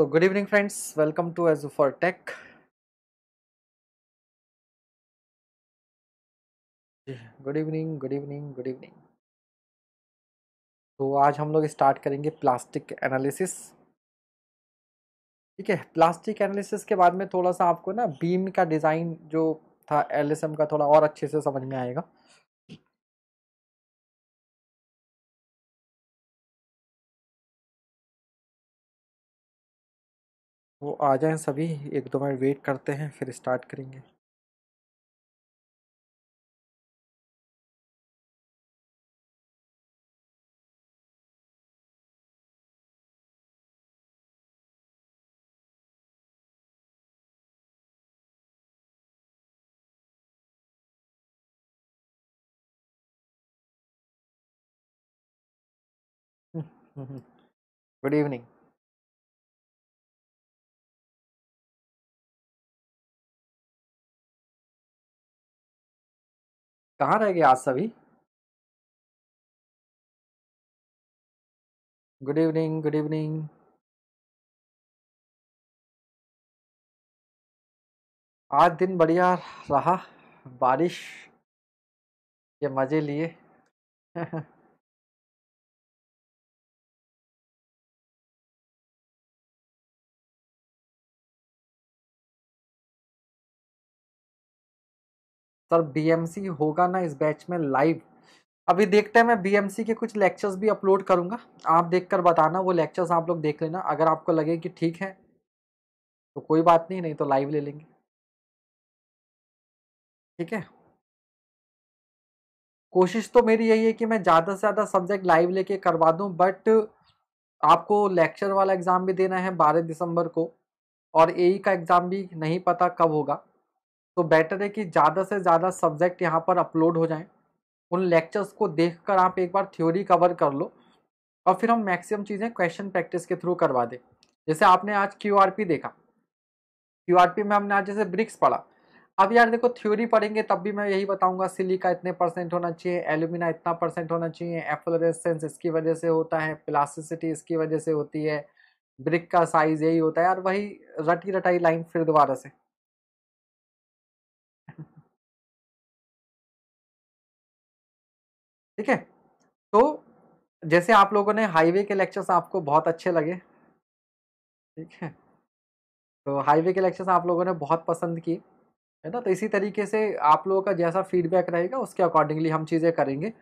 So good evening friends, welcome to Azu for Tech. Good evening good evening good evening तो आज हम लोग start करेंगे plastic analysis ठीक है प्लास्टिक एनालिसिस के बाद में थोड़ा सा आपको ना बीम का डिज़ाइन जो था एल का थोड़ा और अच्छे से समझ में आएगा वो आ जाएं सभी एक दो मिनट वेट करते हैं फिर स्टार्ट करेंगे गुड इवनिंग कहाँ रह गए आज सभी गुड इवनिंग गुड इवनिंग आज दिन बढ़िया रहा बारिश के मज़े लिए सर तो बीएमसी होगा ना इस बैच में लाइव अभी देखते हैं मैं बीएमसी के कुछ लेक्चर्स भी अपलोड करूंगा आप देखकर बताना वो लेक्चर्स आप लोग देख लेना अगर आपको लगे कि ठीक है तो कोई बात नहीं नहीं तो लाइव ले लेंगे ठीक है कोशिश तो मेरी यही है कि मैं ज़्यादा से ज़्यादा सब्जेक्ट लाइव लेके करवा दू बट आपको लेक्चर वाला एग्ज़ाम भी देना है बारह दिसंबर को और ए e का एग्ज़ाम भी नहीं पता कब होगा तो बेटर है कि ज़्यादा से ज़्यादा सब्जेक्ट यहाँ पर अपलोड हो जाएं उन लेक्चर्स को देखकर आप एक बार थ्योरी कवर कर लो और फिर हम मैक्सिमम चीज़ें क्वेश्चन प्रैक्टिस के थ्रू करवा दें जैसे आपने आज क्यू देखा क्यू में हमने आज जैसे ब्रिक्स पढ़ा अब यार देखो थ्योरी पढ़ेंगे तब भी मैं यही बताऊंगा सिलिका इतने परसेंट होना चाहिए एल्यूमिना इतना परसेंट होना चाहिए एफ्लोरेसेंस इसकी वजह से होता है प्लास्टिसिटी इसकी वजह से होती है ब्रिक का साइज यही होता है यार वही रटी रटाई लाइन फिर दोबारा से ठीक है तो जैसे आप लोगों ने हाईवे के लेक्चर्स आपको बहुत अच्छे लगे ठीक है तो हाईवे के लेक्चर्स आप लोगों ने बहुत पसंद की है ना तो इसी तरीके से आप लोगों का जैसा फीडबैक रहेगा उसके अकॉर्डिंगली हम चीज़ें करेंगे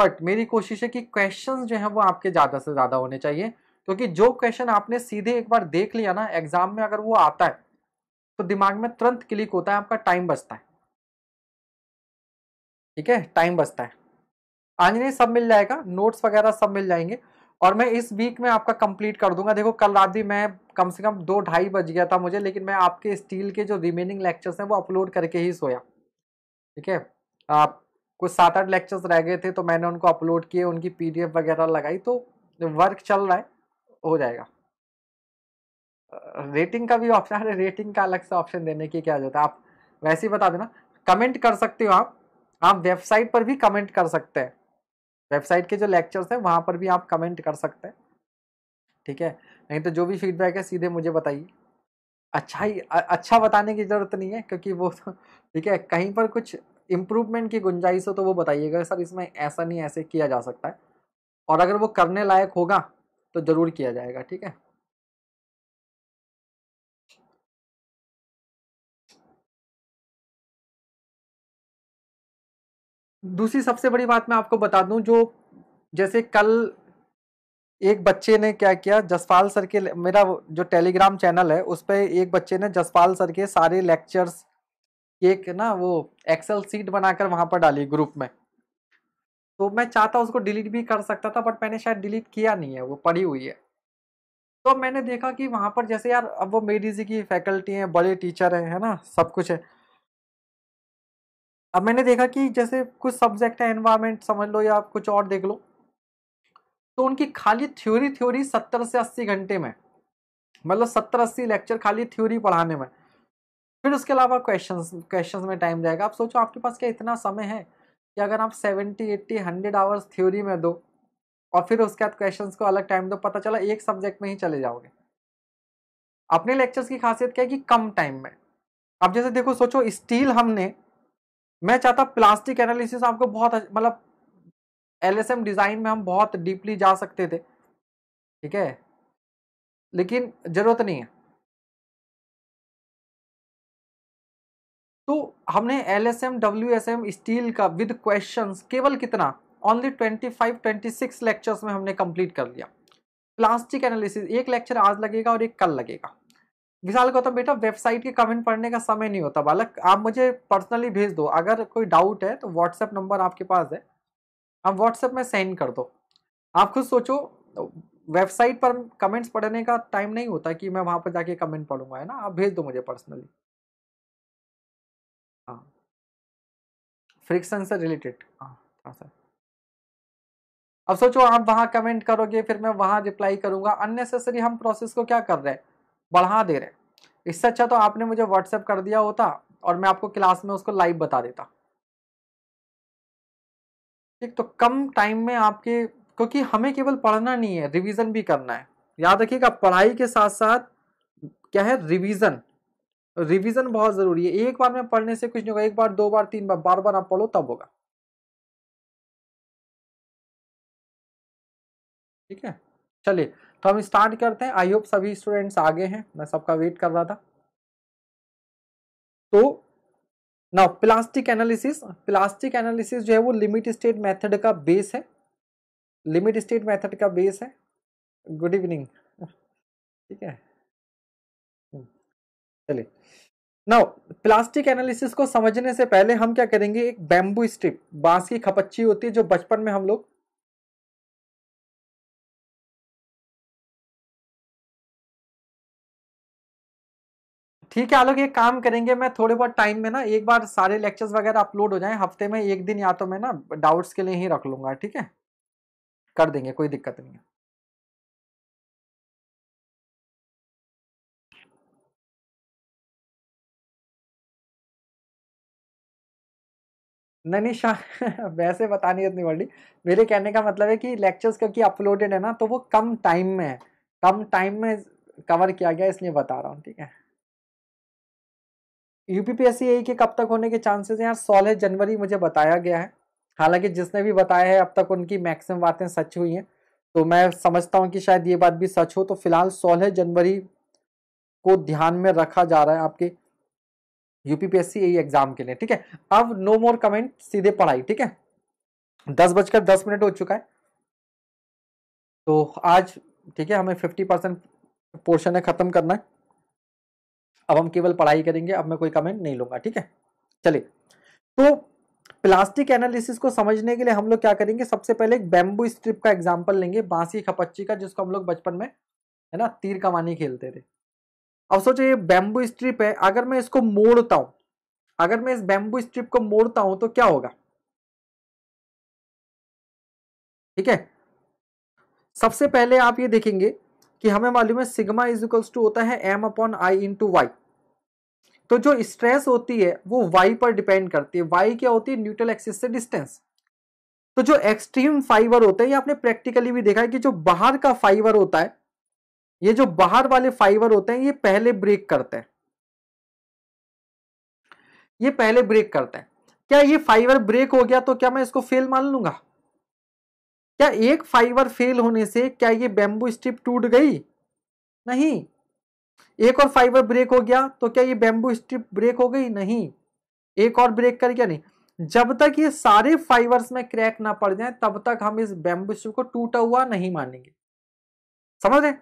बट मेरी कोशिश है कि क्वेश्चंस जो हैं वो आपके ज़्यादा से ज़्यादा होने चाहिए क्योंकि जो क्वेश्चन आपने सीधे एक बार देख लिया ना एग्जाम में अगर वो आता है तो दिमाग में तुरंत क्लिक होता है आपका टाइम बचता है ठीक है टाइम बचता है आंजनी सब मिल जाएगा नोट्स वगैरह सब मिल जाएंगे और मैं इस वीक में आपका कंप्लीट कर दूंगा देखो कल रात भी मैं कम से कम दो ढाई बज गया था मुझे लेकिन मैं आपके स्टील के जो रिमेनिंग लेक्चर्स हैं वो अपलोड करके ही सोया ठीक है आप कुछ सात आठ लेक्चर्स रह गए थे तो मैंने उनको अपलोड किए उनकी पीडीएफ वगैरह लगाई तो वर्क चल रहा है हो जाएगा रेटिंग का भी ऑप्शन अरे रेटिंग का अलग से ऑप्शन देने की क्या जाता है आप वैसे ही बता देना कमेंट कर सकते हो आप आप वेबसाइट पर भी कमेंट कर सकते हैं वेबसाइट के जो लेक्चर्स हैं वहाँ पर भी आप कमेंट कर सकते हैं ठीक है नहीं तो जो भी फीडबैक है सीधे मुझे बताइए अच्छा ही अच्छा बताने की ज़रूरत नहीं है क्योंकि वो तो, ठीक है कहीं पर कुछ इम्प्रूवमेंट की गुंजाइश हो तो वो बताइएगा सर इसमें ऐसा नहीं ऐसे किया जा सकता है और अगर वो करने लायक होगा तो ज़रूर किया जाएगा ठीक है दूसरी सबसे बड़ी बात मैं आपको बता दूं जो जैसे कल एक बच्चे ने क्या किया जसपाल सर के मेरा जो टेलीग्राम चैनल है उस पर एक बच्चे ने जसपाल सर के सारे लेक्चर्स एक ना वो एक्सेल सीट बनाकर वहां पर डाली ग्रुप में तो मैं चाहता उसको डिलीट भी कर सकता था बट मैंने शायद डिलीट किया नहीं है वो पढ़ी हुई है तो मैंने देखा कि वहां पर जैसे यार अब वो मेडिजी की फैकल्टी है बड़े टीचर हैं है ना सब कुछ है अब मैंने देखा कि जैसे कुछ सब्जेक्ट है एनवायरमेंट समझ लो या कुछ और देख लो तो उनकी खाली थ्योरी थ्योरी सत्तर से अस्सी घंटे में मतलब सत्तर अस्सी लेक्चर खाली थ्योरी पढ़ाने में फिर उसके अलावा क्वेश्चंस क्वेश्चंस में टाइम जाएगा आप सोचो आपके पास क्या इतना समय है कि अगर आप seventy eighty hundred hours theory में दो और फिर उसके बाद क्वेश्चन को अलग टाइम दो पता चला एक सब्जेक्ट में ही चले जाओगे अपने लेक्चर्स की खासियत क्या है कि कम टाइम में अब जैसे देखो सोचो स्टील हमने मैं चाहता प्लास्टिक एनालिसिस आपको बहुत मतलब एलएसएम डिजाइन में हम बहुत डीपली जा सकते थे ठीक है लेकिन जरूरत नहीं है तो हमने L S M W S M steel का विद क्वेश्चन केवल कितना only twenty five twenty six lectures में हमने कंप्लीट कर लिया प्लास्टिक एनालिसिस एक लेक्चर आज लगेगा और एक कल लगेगा विशाल गौतम बेटा वेबसाइट के कमेंट पढ़ने का समय नहीं होता बालक आप मुझे पर्सनली भेज दो अगर कोई डाउट है तो व्हाट्सएप नंबर आपके पास है आप व्हाट्सएप में सेंड कर दो आप खुद सोचो वेबसाइट पर कमेंट्स पढ़ने का टाइम नहीं होता कि मैं वहां पर जाके कमेंट पढ़ूंगा है ना आप भेज दो मुझे पर्सनली फ्रिक्शन हाँ। से रिलेटेड हाँ, हाँ, अब सोचो आप वहां कमेंट करोगे फिर मैं वहां रिप्लाई करूंगा अननेसेसरी हम प्रोसेस को क्या कर रहे हैं बढ़ा दे रहे इससे अच्छा तो आपने मुझे व्हाट्सएप कर दिया होता और मैं आपको क्लास में उसको लाइव बता देता ठीक तो कम टाइम में आपके क्योंकि हमें केवल पढ़ना नहीं है रिवीजन भी करना है याद रखिएगा पढ़ाई के साथ साथ क्या है रिवीजन रिवीजन बहुत ज़रूरी है एक बार में पढ़ने से कुछ नहीं होगा एक बार दो बार तीन बार बार बार आप पढ़ो तब होगा ठीक है चलिए तो हम स्टार्ट करते हैं आई होप सभी स्टूडेंट्स आगे हैं मैं सबका वेट कर रहा था तो now plastic analysis plastic analysis जो है वो लिमिट स्टेट मेथड का बेस है लिमिट स्टेट मेथड का बेस है गुड इवनिंग ठीक है हम्म। चलिए नाउ प्लास्टिक एनालिसिस को समझने से पहले हम क्या करेंगे एक बैम्बू स्ट्रिप बांस की खपच्ची होती है जो बचपन में हम लोग ठीक है आलोक एक काम करेंगे मैं थोड़े बहुत टाइम में ना एक बार सारे लेक्चर्स वगैरह अपलोड हो जाएं हफ्ते में एक दिन या तो मैं ना डाउट्स के लिए ही रख लूंगा ठीक है कर देंगे कोई दिक्कत नहीं है नहीं नहीं शाह वैसे बतानी इतनी बड़ी मेरे कहने का मतलब है कि लेक्चर्स क्योंकि अपलोडेड है ना तो वो कम टाइम में है कम टाइम में कवर किया गया इसलिए बता रहा हूँ ठीक है यूपीपीएससी के कब तक होने के चांसेस हैं यार सोलह जनवरी मुझे बताया गया है हालांकि जिसने भी बताया है अब तक उनकी मैक्सिमम बातें सच हुई हैं तो मैं समझता हूँ कि शायद ये बात भी सच हो तो फिलहाल सोलह जनवरी को ध्यान में रखा जा रहा है आपके यूपीपीएससी यही एग्जाम के लिए ठीक है अब नो मोर कमेंट सीधे पढ़ाई ठीक है दस बजकर दस मिनट हो चुका है तो आज ठीक है हमें फिफ्टी परसेंट पोर्शन है ख़त्म करना है अब हम केवल पढ़ाई करेंगे अब मैं कोई कमेंट नहीं लूंगा ठीक है चलिए तो प्लास्टिक एनालिसिस को समझने के लिए हम लोग क्या करेंगे सबसे पहले एक बैम्बू स्ट्रिप का एग्जाम्पल लेंगे बांसी खपच्ची का जिसको हम लोग बचपन में है ना तीर कमानी खेलते थे अब सोचो ये बैम्बू स्ट्रिप है अगर मैं इसको मोड़ता हूं अगर मैं इस बैम्बू स्ट्रिप को मोड़ता हूं तो क्या होगा ठीक है सबसे पहले आप ये देखेंगे कि हमें मालूम है सिग्मा इज इक्वल्स टू होता है M upon I into Y तो जो स्ट्रेस होती है वो वाई पर डिपेंड करती है वाई क्या होती है न्यूट्रल एक्सिस से डिस्टेंस तो जो एक्सट्रीम फाइबर होते हैं ये आपने प्रैक्टिकली भी देखा है कि जो बाहर का फाइबर होता है ये जो बाहर वाले फाइबर होते हैं ये पहले ब्रेक करते हैं ये पहले ब्रेक करते हैं क्या ये फाइबर ब्रेक हो गया तो क्या मैं इसको फेल मान लूंगा क्या एक फाइबर फेल होने से क्या ये बेम्बू स्ट्रिप टूट गई नहीं एक और फाइबर ब्रेक हो गया तो क्या ये बेम्बू स्ट्रिप ब्रेक हो गई नहीं एक और ब्रेक कर गया नहीं जब तक ये सारे फाइबर्स में क्रैक ना पड़ जाए तब तक हम इस बेम्बू स्ट्रिप को टूटा हुआ नहीं मानेंगे समझ रहे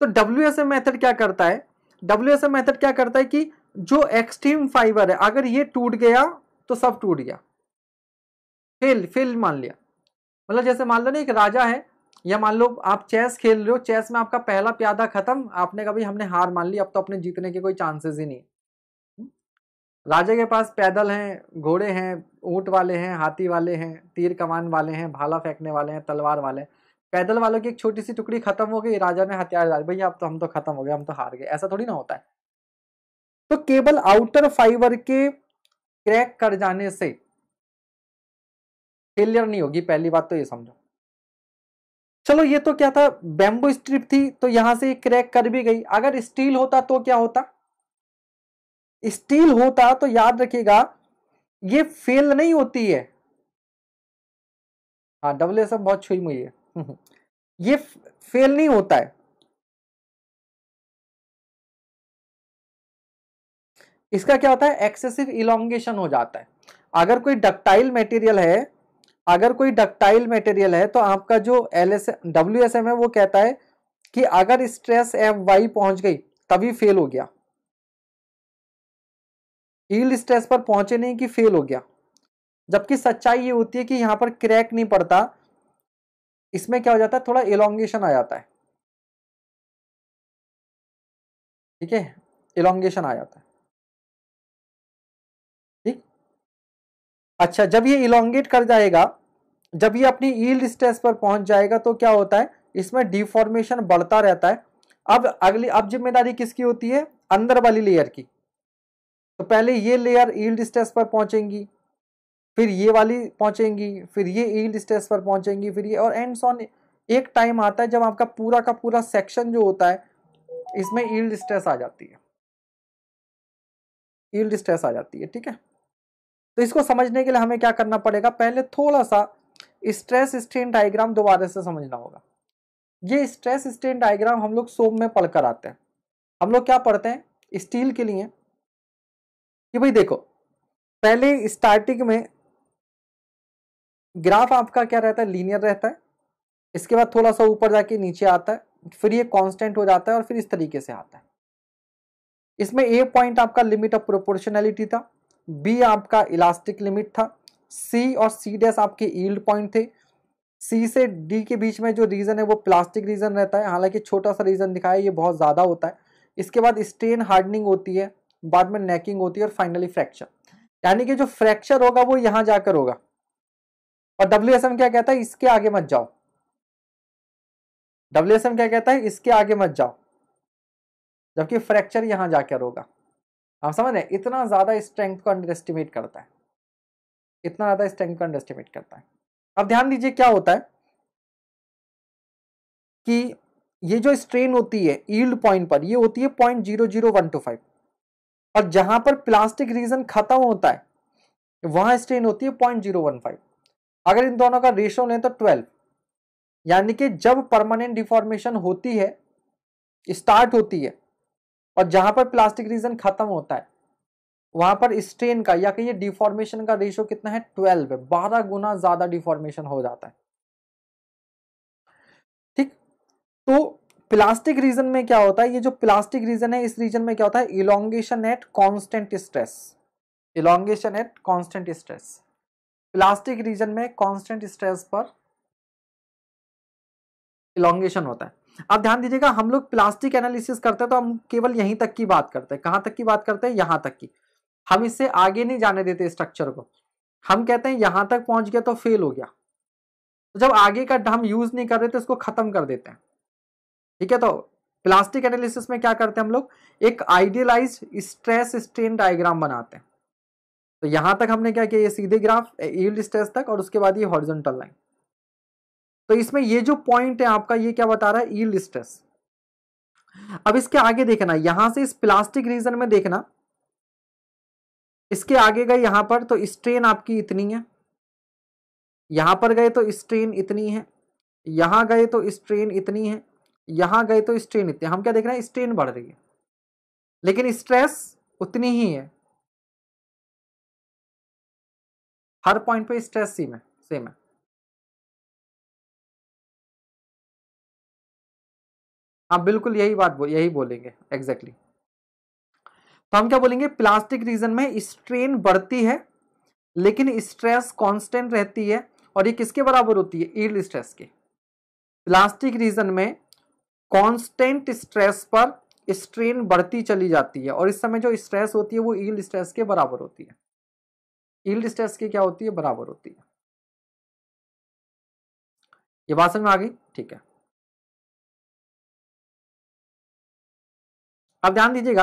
तो डब्ल्यू एस मेथड क्या करता है डब्ल्यू एस मेथड क्या करता है कि जो एक्सट्रीम फाइबर है अगर ये टूट गया तो सब टूट गया फेल फेल मान लिया मतलब जैसे मान लो ना एक राजा है या मान लो आप चेस खेल रहे हो चेस में आपका पहला प्यादा खत्म आपने कभी हमने हार मान ली अब तो अपने जीतने के कोई चांसेस ही नहीं हम्म? राजा के पास पैदल हैं घोड़े हैं ऊंट वाले हैं हाथी वाले हैं तीर कमान वाले हैं भाला फेंकने वाले हैं तलवार वाले हैं पैदल वालों की एक छोटी सी टुकड़ी खत्म हो गई राजा ने हथियार डाल भैया अब तो हम तो खत्म हो गए हम तो हार गए ऐसा थोड़ी ना होता है तो केवल आउटर फाइबर के क्रैक कर जाने से फेलियर नहीं होगी पहली बात तो ये समझो चलो ये तो क्या था बेम्बो स्ट्रिप थी तो यहां से क्रैक कर भी गई अगर स्टील होता तो क्या होता स्टील होता तो याद रखिएगा ये फेल नहीं होती है हाँ डबल एस बहुत छुई मुई है ये फेल नहीं होता है इसका क्या होता है एक्सेसिव इलोंगेशन हो जाता है अगर कोई डक्टाइल मटेरियल है अगर कोई डक्टाइल मटेरियल है तो आपका जो L S W S M है वो कहता है कि अगर स्ट्रेस एफ वाई पहुंच गई तभी फेल हो गया ईल स्ट्रेस पर पहुंचे नहीं कि फेल हो गया जबकि सच्चाई ये होती है कि यहां पर क्रैक नहीं पड़ता इसमें क्या हो जाता है थोड़ा एलोंगेशन आ जाता है ठीक है एलोंगेशन आ जाता है अच्छा जब ये इलोंगेट कर जाएगा जब ये अपनी ईल्ड स्टेज पर पहुंच जाएगा तो क्या होता है इसमें डिफॉर्मेशन बढ़ता रहता है अब अगली अब जिम्मेदारी किसकी होती है अंदर वाली लेयर की तो पहले ये लेयर ईल्ड स्टेज पर पहुंचेंगी फिर ये वाली पहुंचेंगी फिर ये ईल्ड स्टेज पर पहुंचेंगी फिर ये और एंड ऑन एक टाइम आता है जब आपका पूरा का पूरा सेक्शन जो होता है इसमें ईल्ड स्ट्रेस आ जाती है ईल्ड स्ट्रेस आ जाती है ठीक है तो इसको समझने के लिए हमें क्या करना पड़ेगा पहले थोड़ा सा स्ट्रेस स्ट्रेन डायग्राम दोबारा से समझना होगा ये स्ट्रेस स्ट्रेन डायग्राम हम लोग सोम में पढ़कर आते हैं हम लोग क्या पढ़ते हैं स्टील के लिए कि भाई देखो पहले स्टार्टिंग में ग्राफ आपका क्या रहता है लीनियर रहता है इसके बाद थोड़ा सा ऊपर जाके नीचे आता है फिर ये कांस्टेंट हो जाता है और फिर इस तरीके से आता है इसमें ए पॉइंट आपका लिमिट ऑफ प्रोपोर्शनैलिटी था बी आपका इलास्टिक लिमिट था सी और सी डैस आपके ईल्ड पॉइंट थे सी से डी के बीच में जो रीज़न है वो प्लास्टिक रीज़न रहता है हालांकि छोटा सा रीज़न दिखाया ये बहुत ज़्यादा होता है इसके बाद स्टेन हार्डनिंग होती है बाद में नेकिंग होती है और फाइनली फ्रैक्चर यानी कि जो फ्रैक्चर होगा वो यहाँ जाकर होगा और डब्ल्यू क्या कहता है इसके आगे मत जाओ डब्ल्यू क्या कहता है इसके आगे मत जाओ जबकि फ्रैक्चर यहाँ जाकर होगा आप हाँ, समझ रहे इतना ज़्यादा स्ट्रेंथ को अंडर एस्टिमेट करता है इतना ज़्यादा स्ट्रेंथ को अंडर एस्टिमेट करता है अब ध्यान दीजिए क्या होता है कि ये जो स्ट्रेन होती है ईल्ड पॉइंट पर ये होती है point zero zero one two five और जहां पर प्लास्टिक रीजन खत्म होता है वहां स्ट्रेन होती है पॉइंट जीरो वन फाइव अगर इन दोनों का रेशो लें तो ट्वेल्व यानी कि जब परमानेंट डिफॉर्मेशन होती है स्टार्ट होती है और जहां पर प्लास्टिक रीजन खत्म होता है वहां पर स्ट्रेन का या कहिए डिफॉर्मेशन का रेशियो कितना है ट्वेल्व बारह गुना ज्यादा डिफॉर्मेशन हो जाता है ठीक तो प्लास्टिक रीजन में क्या होता है ये जो प्लास्टिक रीजन है इस रीजन में क्या होता है elongation at constant stress elongation at constant stress plastic region में कांस्टेंट स्ट्रेस पर इलोंगेशन होता है अब ध्यान दीजिएगा हम लोग प्लास्टिक एनालिसिस करते हैं तो हम केवल यहीं तक की बात करते हैं कहां तक की बात करते हैं यहां तक की हम इससे आगे नहीं जाने देते स्ट्रक्चर को हम कहते हैं यहां तक पहुंच गया तो फेल हो गया जब आगे का हम यूज़ नहीं कर रहे तो इसको ख़त्म कर देते हैं ठीक है तो प्लास्टिक एनालिसिस में क्या करते हैं हम लोग एक आइडियलाइज स्ट्रेस स्ट्रेन डायग्राम बनाते हैं तो यहां तक हमने क्या किया ये सीधे ग्राफ स्ट्रेस तक और उसके बाद ये हॉरिजॉन्टल लाइन तो इसमें ये जो पॉइंट है आपका ये क्या बता रहा है ईल्ड स्ट्रेस अब इसके आगे देखना यहां से इस प्लास्टिक रीजन में देखना इसके आगे गए यहां पर तो स्ट्रेन आपकी इतनी है यहां पर गए तो स्ट्रेन इतनी है यहां गए तो स्ट्रेन इतनी है यहां गए तो स्ट्रेन इतनी हम क्या देख रहे हैं स्ट्रेन बढ़ रही है लेकिन स्ट्रेस उतनी ही है हर पॉइंट पे स्ट्रेस सेम है सेम है हाँ बिल्कुल यही बात बो, यही बोलेंगे एग्जैक्टली तो हम क्या बोलेंगे प्लास्टिक रीजन में स्ट्रेन बढ़ती है लेकिन स्ट्रेस कांस्टेंट रहती है और ये किसके बराबर होती है ईल्ड स्ट्रेस के प्लास्टिक रीजन में कांस्टेंट स्ट्रेस पर स्ट्रेन बढ़ती चली जाती है और इस समय जो स्ट्रेस होती है वो ईल्ड स्ट्रेस के बराबर होती है ईल्ड स्ट्रेस की क्या होती है बराबर होती है ये बात समझ में आ गई ठीक है आप ध्यान दीजिएगा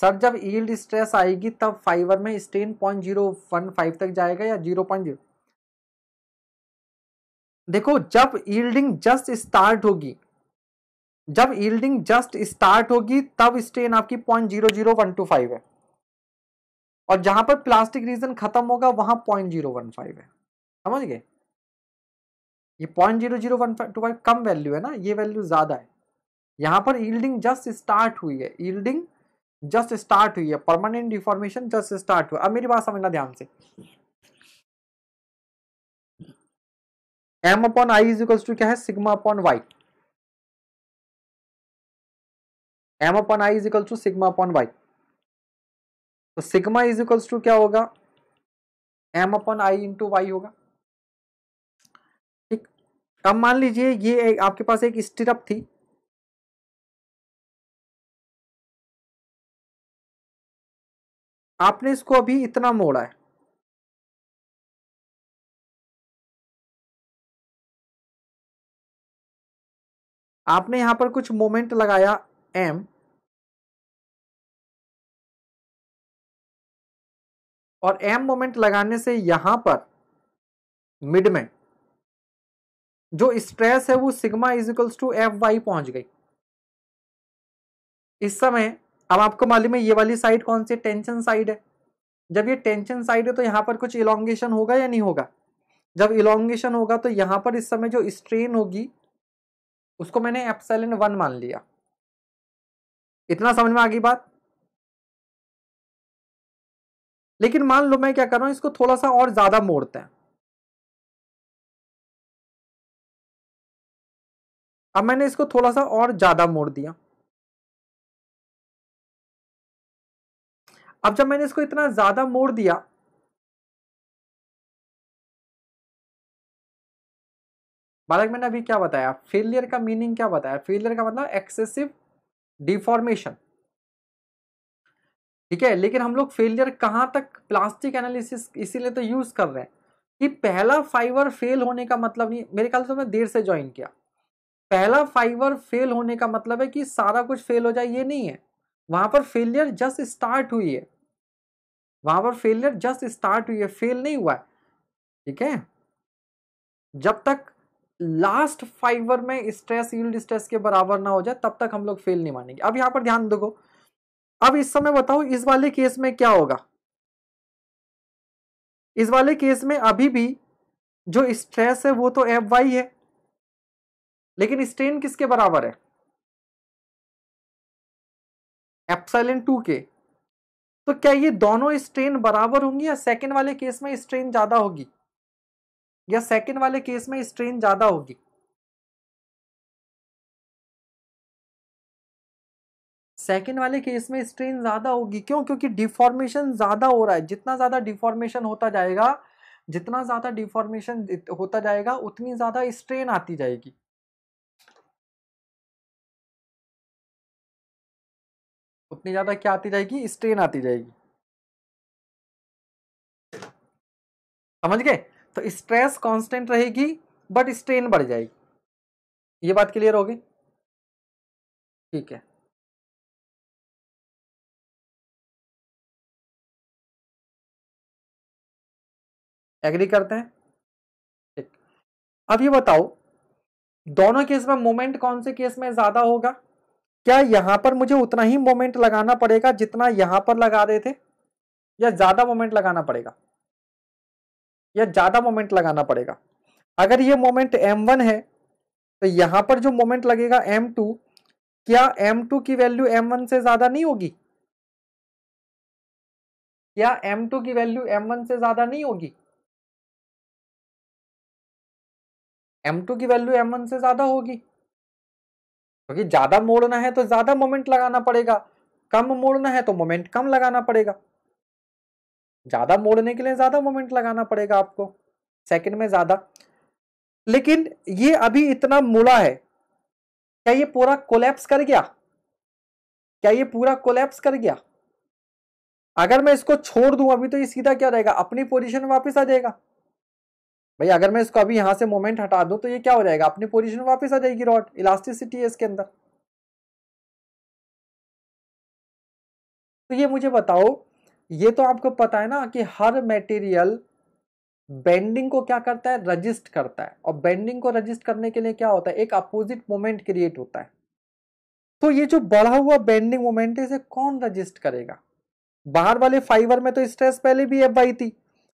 सर जब ईल्ड स्ट्रेस आएगी तब फाइबर में strain point zero one five तक जाएगा या जीरो पॉइंट जीरो देखो जब ईल्डिंग जस्ट स्टार्ट होगी जब यील्डिंग जस्ट स्टार्ट होगी तब स्ट्रेन आपकी point zero zero one two five है और जहां पर प्लास्टिक रीजन खत्म होगा वहां पॉइंट जीरो वन फाइव है समझ गए ये point zero zero one two five कम वैल्यू है ना ये वैल्यू ज़्यादा है यहां पर यील्डिंग जस्ट स्टार्ट हुई है यील्डिंग जस्ट स्टार्ट हुई है परमानेंट डिफॉर्मेशन जस्ट स्टार्ट हुआ अब मेरी बात समझना ध्यान से M upon I is equals to क्या है sigma upon Y M upon I is equals to sigma upon Y तो सिग्मा इजिकल्स टू क्या होगा M upon I into Y होगा ठीक अब मान लीजिए ये आपके पास एक स्टिरप थी आपने इसको अभी इतना मोड़ा है आपने यहां पर कुछ मोमेंट लगाया एम और एम मोमेंट लगाने से यहां पर मिड में जो स्ट्रेस है वो sigma is equals to F Y पहुंच गई इस समय अब आपको मालूम है ये वाली साइड कौन सी टेंशन साइड है जब ये टेंशन साइड है तो यहां पर कुछ इलोंगेशन होगा या नहीं होगा जब इलोंगेशन होगा तो यहां पर इस समय जो स्ट्रेन होगी उसको मैंने एप्सलन वन मान लिया इतना समझ में आ गई बात लेकिन मान लो मैं क्या कर रहा हूं इसको थोड़ा सा और ज्यादा मोड़ते हैं अब मैंने इसको थोड़ा सा और ज्यादा मोड़ दिया अब जब मैंने इसको इतना ज्यादा मोड़ दिया बालक मैंने अभी क्या बताया फेलियर का मीनिंग क्या बताया फेलियर का मतलब एक्सेसिव डिफॉर्मेशन ठीक है लेकिन हम लोग फेलियर कहां तक प्लास्टिक एनालिसिस इसीलिए तो यूज कर रहे हैं कि पहला फाइबर फेल होने का मतलब नहीं मेरे ख्याल से तो मैं देर से ज्वाइन किया पहला फाइबर फेल होने का मतलब है कि सारा कुछ फेल हो जाए ये नहीं है वहां पर फेलियर जस्ट स्टार्ट हुई है वहां पर फेलियर जस्ट स्टार्ट हुई है फेल नहीं हुआ है ठीक है जब तक लास्ट फाइबर में स्ट्रेस यील्ड स्ट्रेस के बराबर ना हो जाए तब तक हम लोग फेल नहीं मानेंगे अब यहां पर ध्यान दोगो अब इस समय बताओ इस वाले केस में क्या होगा इस वाले केस में अभी भी जो स्ट्रेस है वो तो एफ वाई है लेकिन स्ट्रेन किसके बराबर है एप्साइलन टू के तो क्या ये दोनों स्ट्रेन बराबर होंगी या सेकेंड वाले केस में स्ट्रेन ज्यादा होगी या सेकेंड वाले केस में स्ट्रेन ज़्यादा होगी सेकेंड वाले केस में स्ट्रेन ज़्यादा होगी क्यों क्योंकि डिफॉर्मेशन ज़्यादा हो रहा है जितना ज़्यादा डिफॉर्मेशन होता जाएगा जितना ज़्यादा डिफॉर्मेशन होता जाएगा उतनी ज़्यादा स्ट्रेन आती जाएगी उतनी ज़्यादा क्या आती जाएगी स्ट्रेन आती जाएगी समझ गए तो स्ट्रेस कांस्टेंट रहेगी बट स्ट्रेन बढ़ जाएगी ये बात क्लियर होगी ठीक है एग्री करते हैं ठीक अब ये बताओ दोनों केस में मोमेंट कौन से केस में ज्यादा होगा क्या यहां पर मुझे उतना ही मोमेंट लगाना पड़ेगा जितना यहां पर लगा रहे थे या ज्यादा मोमेंट लगाना पड़ेगा या ज़्यादा मोमेंट लगाना पड़ेगा अगर ये मोमेंट m1 है तो यहां पर जो मोमेंट लगेगा m2 क्या m2 की वैल्यू m1 से ज़्यादा नहीं होगी क्या m2 की वैल्यू m1 से ज़्यादा नहीं होगी m2 की वैल्यू m1 से ज़्यादा होगी क्योंकि तो ज़्यादा मोड़ना है तो ज़्यादा मोमेंट लगाना पड़ेगा कम मोड़ना है तो मोमेंट कम लगाना पड़ेगा ज़्यादा मोड़ने के लिए ज़्यादा मोमेंट लगाना पड़ेगा आपको सेकंड में ज़्यादा लेकिन ये अभी इतना मुड़ा है क्या ये पूरा कोलैप्स कर गया क्या ये पूरा कोलैप्स कर गया अगर मैं इसको छोड़ दूं अभी तो ये सीधा क्या रहेगा अपनी पोजीशन वापस आ जाएगा भाई अगर मैं इसको अभी यहां से मोमेंट हटा दूं तो ये क्या हो जाएगा अपनी पोजीशन वापस आ जाएगी रॉड इलास्टिसिटी है इसके अंदर तो ये मुझे बताओ ये तो आपको पता है ना कि हर मटेरियल बेंडिंग को क्या करता है रजिस्ट करता है और बेंडिंग को रजिस्ट करने के लिए क्या होता है एक अपोजिट मोमेंट क्रिएट होता है तो ये जो बढ़ा हुआ बेंडिंग मोमेंट है इसे कौन रजिस्ट करेगा बाहर वाले फाइबर में तो स्ट्रेस पहले भी एफ वाई थी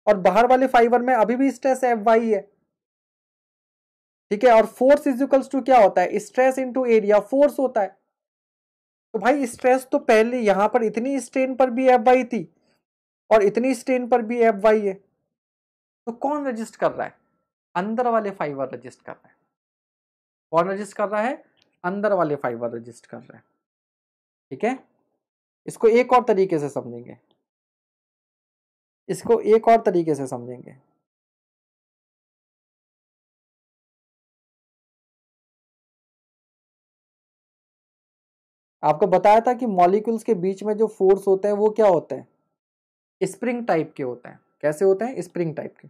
और बाहर वाले फाइबर में अभी भी स्ट्रेस एफ वाई है ठीक है और फोर्स इजिकल्स टू क्या होता है स्ट्रेस इंटू एरिया फोर्स होता है तो भाई स्ट्रेस तो पहले यहां पर इतनी स्ट्रेन पर भी एफ वाई थी और इतनी स्ट्रेन पर भी एफ वाई है तो कौन रजिस्ट कर रहा है अंदर वाले फाइबर रजिस्ट कर रहे हैं कौन रजिस्ट कर रहा है अंदर वाले फाइबर रजिस्ट कर रहे हैं ठीक है इसको एक और तरीके से समझेंगे इसको एक और तरीके से समझेंगे आपको बताया था कि मॉलिक्यूल्स के बीच में जो फोर्स होते हैं वो क्या होते हैं स्प्रिंग टाइप के होते हैं कैसे होते हैं स्प्रिंग टाइप के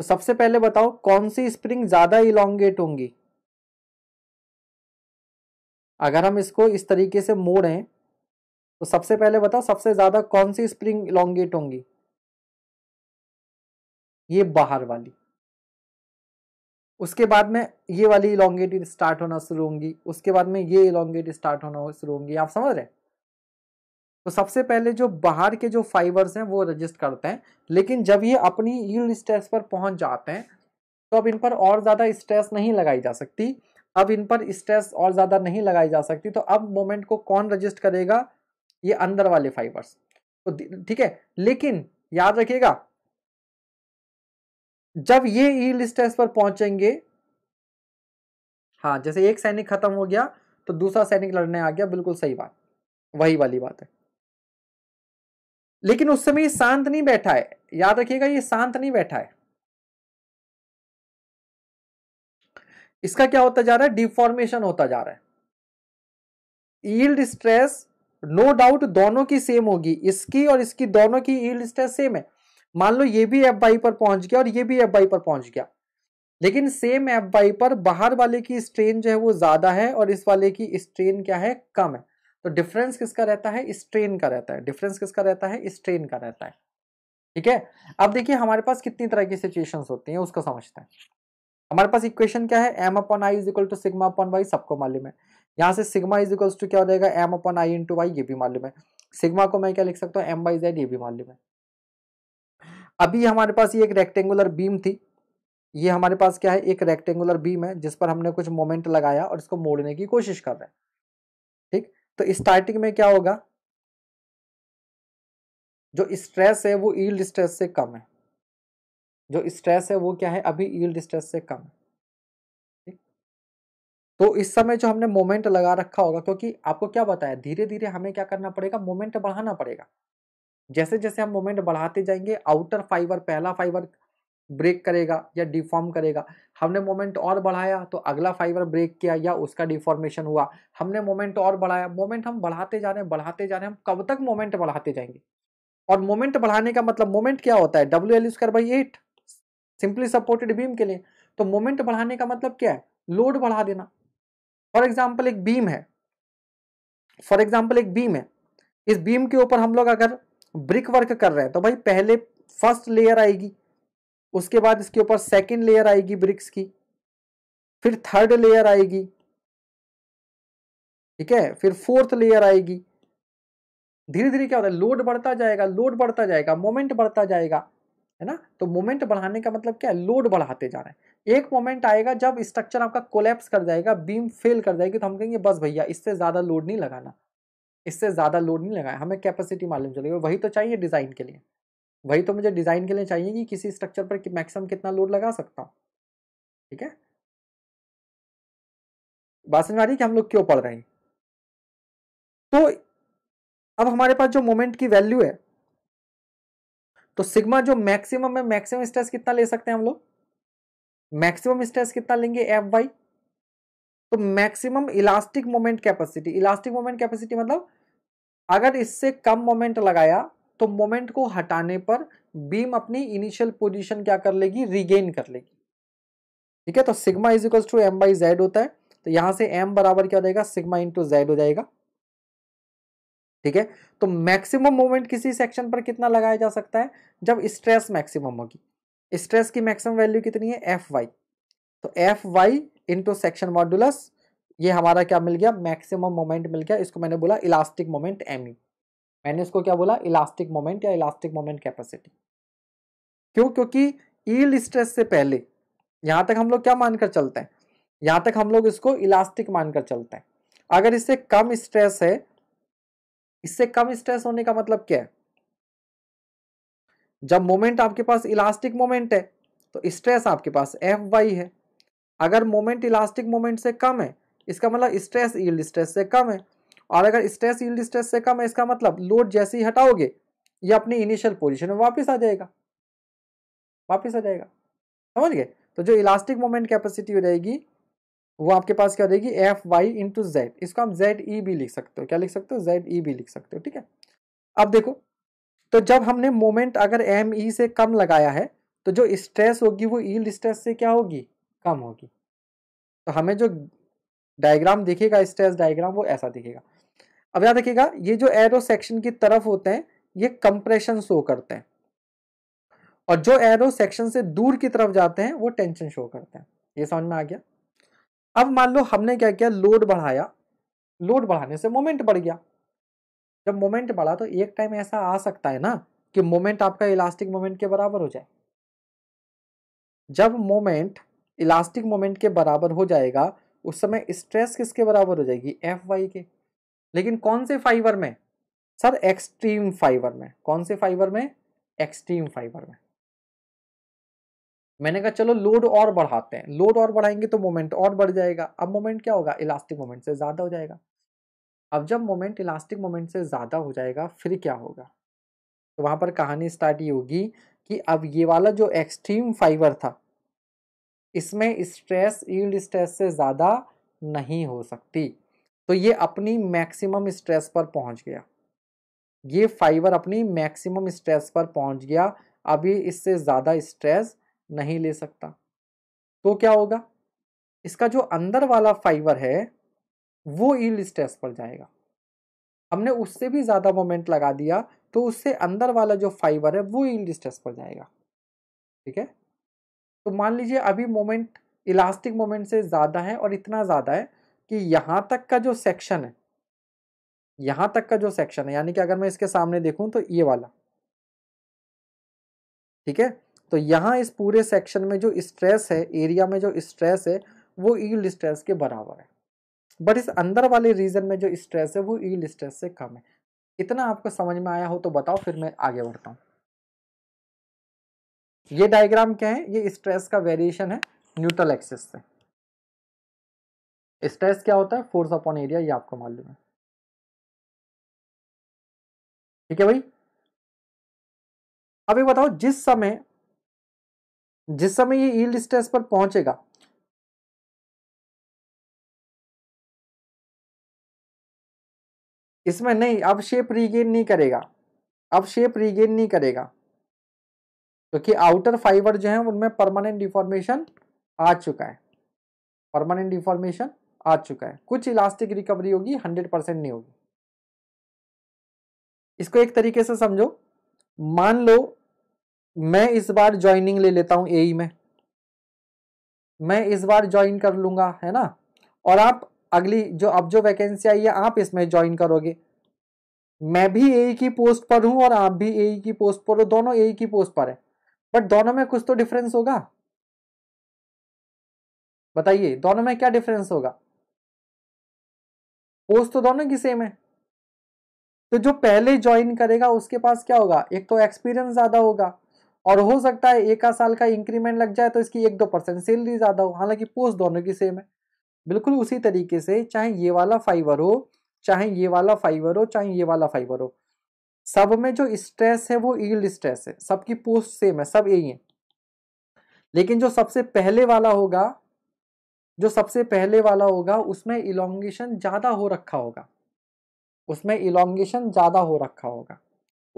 तो सबसे पहले बताओ कौन सी स्प्रिंग ज़्यादा इलांगेट होंगी अगर हम इसको इस तरीके से मोड़ें तो सबसे पहले बताओ सबसे ज़्यादा कौन सी स्प्रिंग इलांगेट होंगी ये बाहर वाली उसके बाद में ये वाली इलांगेट स्टार्ट होना शुरू होंगी उसके बाद में ये इलांगेट स्टार्ट होना शुरू होंगी आप समझ रहे हैं तो सबसे पहले जो बाहर के जो फाइबर्स हैं वो रजिस्ट करते हैं लेकिन जब ये अपनी यील्ड स्ट्रेस पर पहुंच जाते हैं तो अब इन पर और ज़्यादा स्ट्रेस नहीं लगाई जा सकती अब इन पर स्ट्रेस और ज़्यादा नहीं लगाई जा सकती तो अब मोमेंट को कौन रजिस्ट करेगा ये अंदर वाले फाइबर्स तो ठीक है लेकिन याद रखिएगा जब ये ईल स्ट्रेस पर पहुंचेंगे हाँ जैसे एक सैनिक खत्म हो गया तो दूसरा सैनिक लड़ने आ गया बिल्कुल सही बात वही वाली बात है लेकिन उस समय ये शांत नहीं बैठा है याद रखिएगा ये शांत नहीं बैठा है इसका क्या होता जा रहा है डिफॉर्मेशन होता जा रहा है ईल्ड स्ट्रेस नो डाउट दोनों की सेम होगी इसकी और इसकी दोनों की ईल्ड स्ट्रेस सेम है मान लो ये भी एफ वाई पर पहुंच गया और ये भी एफ वाई पर पहुंच गया लेकिन सेम एफ वाई पर बाहर वाले की स्ट्रेन जो है वो ज्यादा है और इस वाले की स्ट्रेन क्या है कम है तो डिफरेंस किसका रहता है स्ट्रेन का रहता है डिफरेंस किसका रहता है स्ट्रेन का रहता है ठीक है अब देखिए हमारे पास कितनी तरह की सिचुएशंस होती हैं उसको समझते हैं हमारे पास इक्वेशन क्या है M upon I is equal to sigma upon Y सबको मालूम है यहाँ से सिग्मा इज इक्वल्स टू क्या हो जाएगा M upon I into Y ये भी मालूम है सिग्मा को मैं क्या लिख सकता हूँ एम बाई जेड ये भी मालूम है अभी हमारे पास ये एक रेक्टेंगुलर बीम थी ये हमारे पास क्या है एक रेक्टेंगुलर बीम है जिस पर हमने कुछ मोमेंट लगाया और इसको मोड़ने की कोशिश कर रहे हैं ठीक तो स्टार्टिंग में क्या होगा जो स्ट्रेस है वो ईल्ड स्ट्रेस से कम है जो स्ट्रेस है वो क्या है अभी ईल्ड स्ट्रेस से कम है तो इस समय जो हमने मोमेंट लगा रखा होगा क्योंकि आपको क्या बताया धीरे धीरे हमें क्या करना पड़ेगा मोमेंट बढ़ाना पड़ेगा जैसे जैसे हम मोमेंट बढ़ाते जाएंगे आउटर फाइबर पहला फाइबर ब्रेक करेगा या डिफॉर्म करेगा हमने मोमेंट और बढ़ाया तो अगला फाइबर ब्रेक किया या उसका डिफॉर्मेशन हुआ हमने मोमेंट और बढ़ाया मोमेंट हम बढ़ाते जा रहे हैं बढ़ाते जा रहे हैं हम कब तक मोमेंट बढ़ाते जाएंगे और मोमेंट बढ़ाने का मतलब मोमेंट क्या होता है W L square by eight simply supported beam के लिए तो मोमेंट बढ़ाने का मतलब क्या है लोड बढ़ा देना फॉर एग्जाम्पल एक बीम है फॉर एग्जाम्पल एक बीम है इस बीम के ऊपर हम लोग अगर ब्रिक वर्क कर रहे हैं तो भाई पहले फर्स्ट लेयर आएगी उसके बाद इसके ऊपर सेकेंड लेयर आएगी ब्रिक्स की फिर थर्ड लेयर आएगी ठीक है फिर फोर्थ लेयर आएगी धीरे धीरे क्या होता है लोड बढ़ता जाएगा लोड बढ़ता जाएगा मोमेंट बढ़ता जाएगा है ना तो मोमेंट बढ़ाने का मतलब क्या है लोड बढ़ाते जा रहे हैं एक मोमेंट आएगा जब स्ट्रक्चर आपका कोलेप्स कर जाएगा बीम फेल कर जाएगी तो हम कहेंगे बस भैया इससे ज़्यादा लोड नहीं लगाना इससे ज़्यादा लोड नहीं लगाया हमें कैपेसिटी मालूम चलेगा वही तो चाहिए डिज़ाइन के लिए वही तो मुझे डिज़ाइन के लिए चाहिए कि किसी स्ट्रक्चर पर कि मैक्सिमम कितना लोड लगा सकता हूँ ठीक है बात समझ आ रही कि हम लोग क्यों पढ़ रहे हैं तो अब हमारे पास जो मोमेंट की वैल्यू है तो सिग्मा जो मैक्सिमम है मैक्सिमम स्ट्रेस कितना ले सकते हैं हम लोग मैक्सिमम स्ट्रेस कितना लेंगे एफ वाई तो maximum elastic moment capacity elastic moment capacity मतलब अगर इससे कम मोमेंट लगाया तो मोमेंट को हटाने पर बीम अपनी इनिशियल पोजीशन क्या कर लेगी रिगेन कर लेगी ठीक है तो sigma is equal to M by Z होता है तो यहां से एम बराबर क्या हो जाएगा सिग्मा इंटू जेड हो जाएगा ठीक है तो मैक्सिमम मोमेंट किसी सेक्शन पर कितना लगाया जा सकता है जब स्ट्रेस मैक्सिमम होगी स्ट्रेस की मैक्सिमम वैल्यू कितनी है एफ वाई तो F Y into section modulus ये हमारा क्या मिल गया मैक्सिमम मोमेंट मिल गया इसको मैंने बोला इलास्टिक मोमेंट एम यू मैंने इसको क्या बोला इलास्टिक मोमेंट या इलास्टिक मोमेंट कैपेसिटी क्यों क्योंकि ईल स्ट्रेस से पहले यहां तक हम लोग क्या मानकर चलते हैं यहां तक हम लोग इसको इलास्टिक मानकर चलते हैं अगर इससे कम स्ट्रेस है इससे कम स्ट्रेस होने का मतलब क्या है जब मोमेंट आपके पास इलास्टिक मोमेंट है तो स्ट्रेस आपके पास एफ वाई है अगर मोमेंट इलास्टिक मोमेंट से कम है इसका मतलब स्ट्रेस ईल्ड स्ट्रेस से कम है और अगर स्ट्रेस यील्ड स्ट्रेस से कम है इसका मतलब लोड जैसे ही हटाओगे ये अपनी इनिशियल पोजिशन में वापस आ जाएगा वापस आ जाएगा समझ गए तो जो इलास्टिक मोमेंट कैपेसिटी हो जाएगी वो आपके पास क्या रहेगी एफ वाई इंटू जेड इसको हम जेड ई भी लिख सकते हो क्या लिख सकते हो जेड ई e भी लिख सकते हो ठीक है अब देखो तो जब हमने मोमेंट अगर एम ई e से कम लगाया है तो जो स्ट्रेस होगी वो ईल्ड स्ट्रेस से क्या होगी कम होगी तो हमें जो डायग्राम दिखेगा स्ट्रेस डायग्राम वो ऐसा दिखेगा अब याद रखिएगा ये जो एरो सेक्शन की तरफ होते हैं ये कंप्रेशन शो करते हैं और जो एरो सेक्शन से दूर की तरफ जाते हैं वो टेंशन शो करते हैं ये समझ में आ गया अब मान लो हमने क्या किया लोड बढ़ाया लोड बढ़ाने से मोमेंट बढ़ गया जब मोमेंट बढ़ा तो एक टाइम ऐसा आ सकता है ना कि मोमेंट आपका इलास्टिक मोमेंट के बराबर हो जाए जब मोमेंट इलास्टिक मोमेंट के बराबर हो जाएगा उस समय स्ट्रेस किसके बराबर हो जाएगी एफ वाई के लेकिन कौन से फाइबर में सर एक्सट्रीम फाइबर में कौन से फाइबर में एक्सट्रीम फाइबर में मैंने कहा चलो लोड और बढ़ाते हैं लोड और बढ़ाएंगे तो मोमेंट और बढ़ जाएगा अब मोमेंट क्या होगा इलास्टिक मोमेंट से ज़्यादा हो जाएगा अब जब मोमेंट इलास्टिक मोमेंट से ज़्यादा हो जाएगा फिर क्या होगा तो वहां पर कहानी स्टार्ट ये होगी कि अब ये वाला जो एक्सट्रीम फाइबर था इसमें स्ट्रेस ईल्ड स्ट्रेस से ज़्यादा नहीं हो सकती तो ये अपनी मैक्सिमम स्ट्रेस पर पहुंच गया ये फाइबर अपनी मैक्सिमम स्ट्रेस पर पहुंच गया अभी इससे ज़्यादा स्ट्रेस नहीं ले सकता तो क्या होगा इसका जो अंदर वाला फाइबर है वो ईल स्ट्रेस पर जाएगा हमने उससे भी ज़्यादा मोमेंट लगा दिया तो उससे अंदर वाला जो फाइबर है वो ईल स्ट्रेस पर जाएगा ठीक है तो मान लीजिए अभी मोमेंट इलास्टिक मोमेंट से ज़्यादा है और इतना ज़्यादा है कि यहां तक का जो सेक्शन है यहां तक का जो सेक्शन है यानी कि अगर मैं इसके सामने देखूं तो ये वाला ठीक है तो यहां इस पूरे सेक्शन में जो स्ट्रेस है एरिया में जो स्ट्रेस है वो ईल्ड स्ट्रेस के बराबर है बट इस अंदर वाले रीजन में जो स्ट्रेस है वो ईल्ड स्ट्रेस से कम है इतना आपको समझ में आया हो तो बताओ फिर मैं आगे बढ़ता हूं ये डायग्राम क्या है ये स्ट्रेस का वेरिएशन है न्यूट्रल एक्सिस से स्ट्रेस क्या होता है फोर्स अपॉन एरिया ये आपको मालूम है ठीक है भाई अभी बताओ जिस समय जिस समय ये ईल्ड स्ट्रेस पर पहुंचेगा इसमें नहीं अब शेप रीगेन नहीं करेगा अब शेप रीगेन नहीं करेगा क्योंकि तो आउटर फाइबर जो है उनमें परमानेंट डिफॉर्मेशन आ चुका है परमानेंट डिफॉर्मेशन आ चुका है कुछ इलास्टिक रिकवरी होगी हंड्रेड परसेंट नहीं होगी इसको एक तरीके से समझो मान लो मैं इस बार ज्वाइनिंग ले लेता हूं एई e में मैं इस बार ज्वाइन कर लूंगा है ना और आप अगली जो अब जो वैकेंसी आई है आप इसमें ज्वाइन करोगे मैं भी ए e की पोस्ट पर हूं और आप भी ए e की पोस्ट पर हो दोनों ए की पोस्ट पर है बट दोनों में कुछ तो डिफरेंस होगा बताइए दोनों में क्या डिफरेंस होगा पोस्ट तो दोनों की सेम है तो जो पहले ज्वाइन करेगा उसके पास क्या होगा एक तो एक्सपीरियंस ज़्यादा होगा और हो सकता है एक आध साल का इंक्रीमेंट लग जाए तो इसकी एक दो परसेंट सैलरी ज़्यादा हो हालांकि पोस्ट दोनों की सेम है बिल्कुल उसी तरीके से चाहे ये वाला फाइबर हो चाहे ये वाला फाइबर हो चाहे ये वाला फाइबर हो सब में जो स्ट्रेस है वो ईल्ड स्ट्रेस है सबकी पोस्ट सेम है सब यही है लेकिन जो सबसे पहले वाला होगा जो सबसे पहले वाला होगा उसमें इलोंगेशन ज़्यादा हो रखा होगा उसमें इलोंगेशन ज़्यादा हो रखा होगा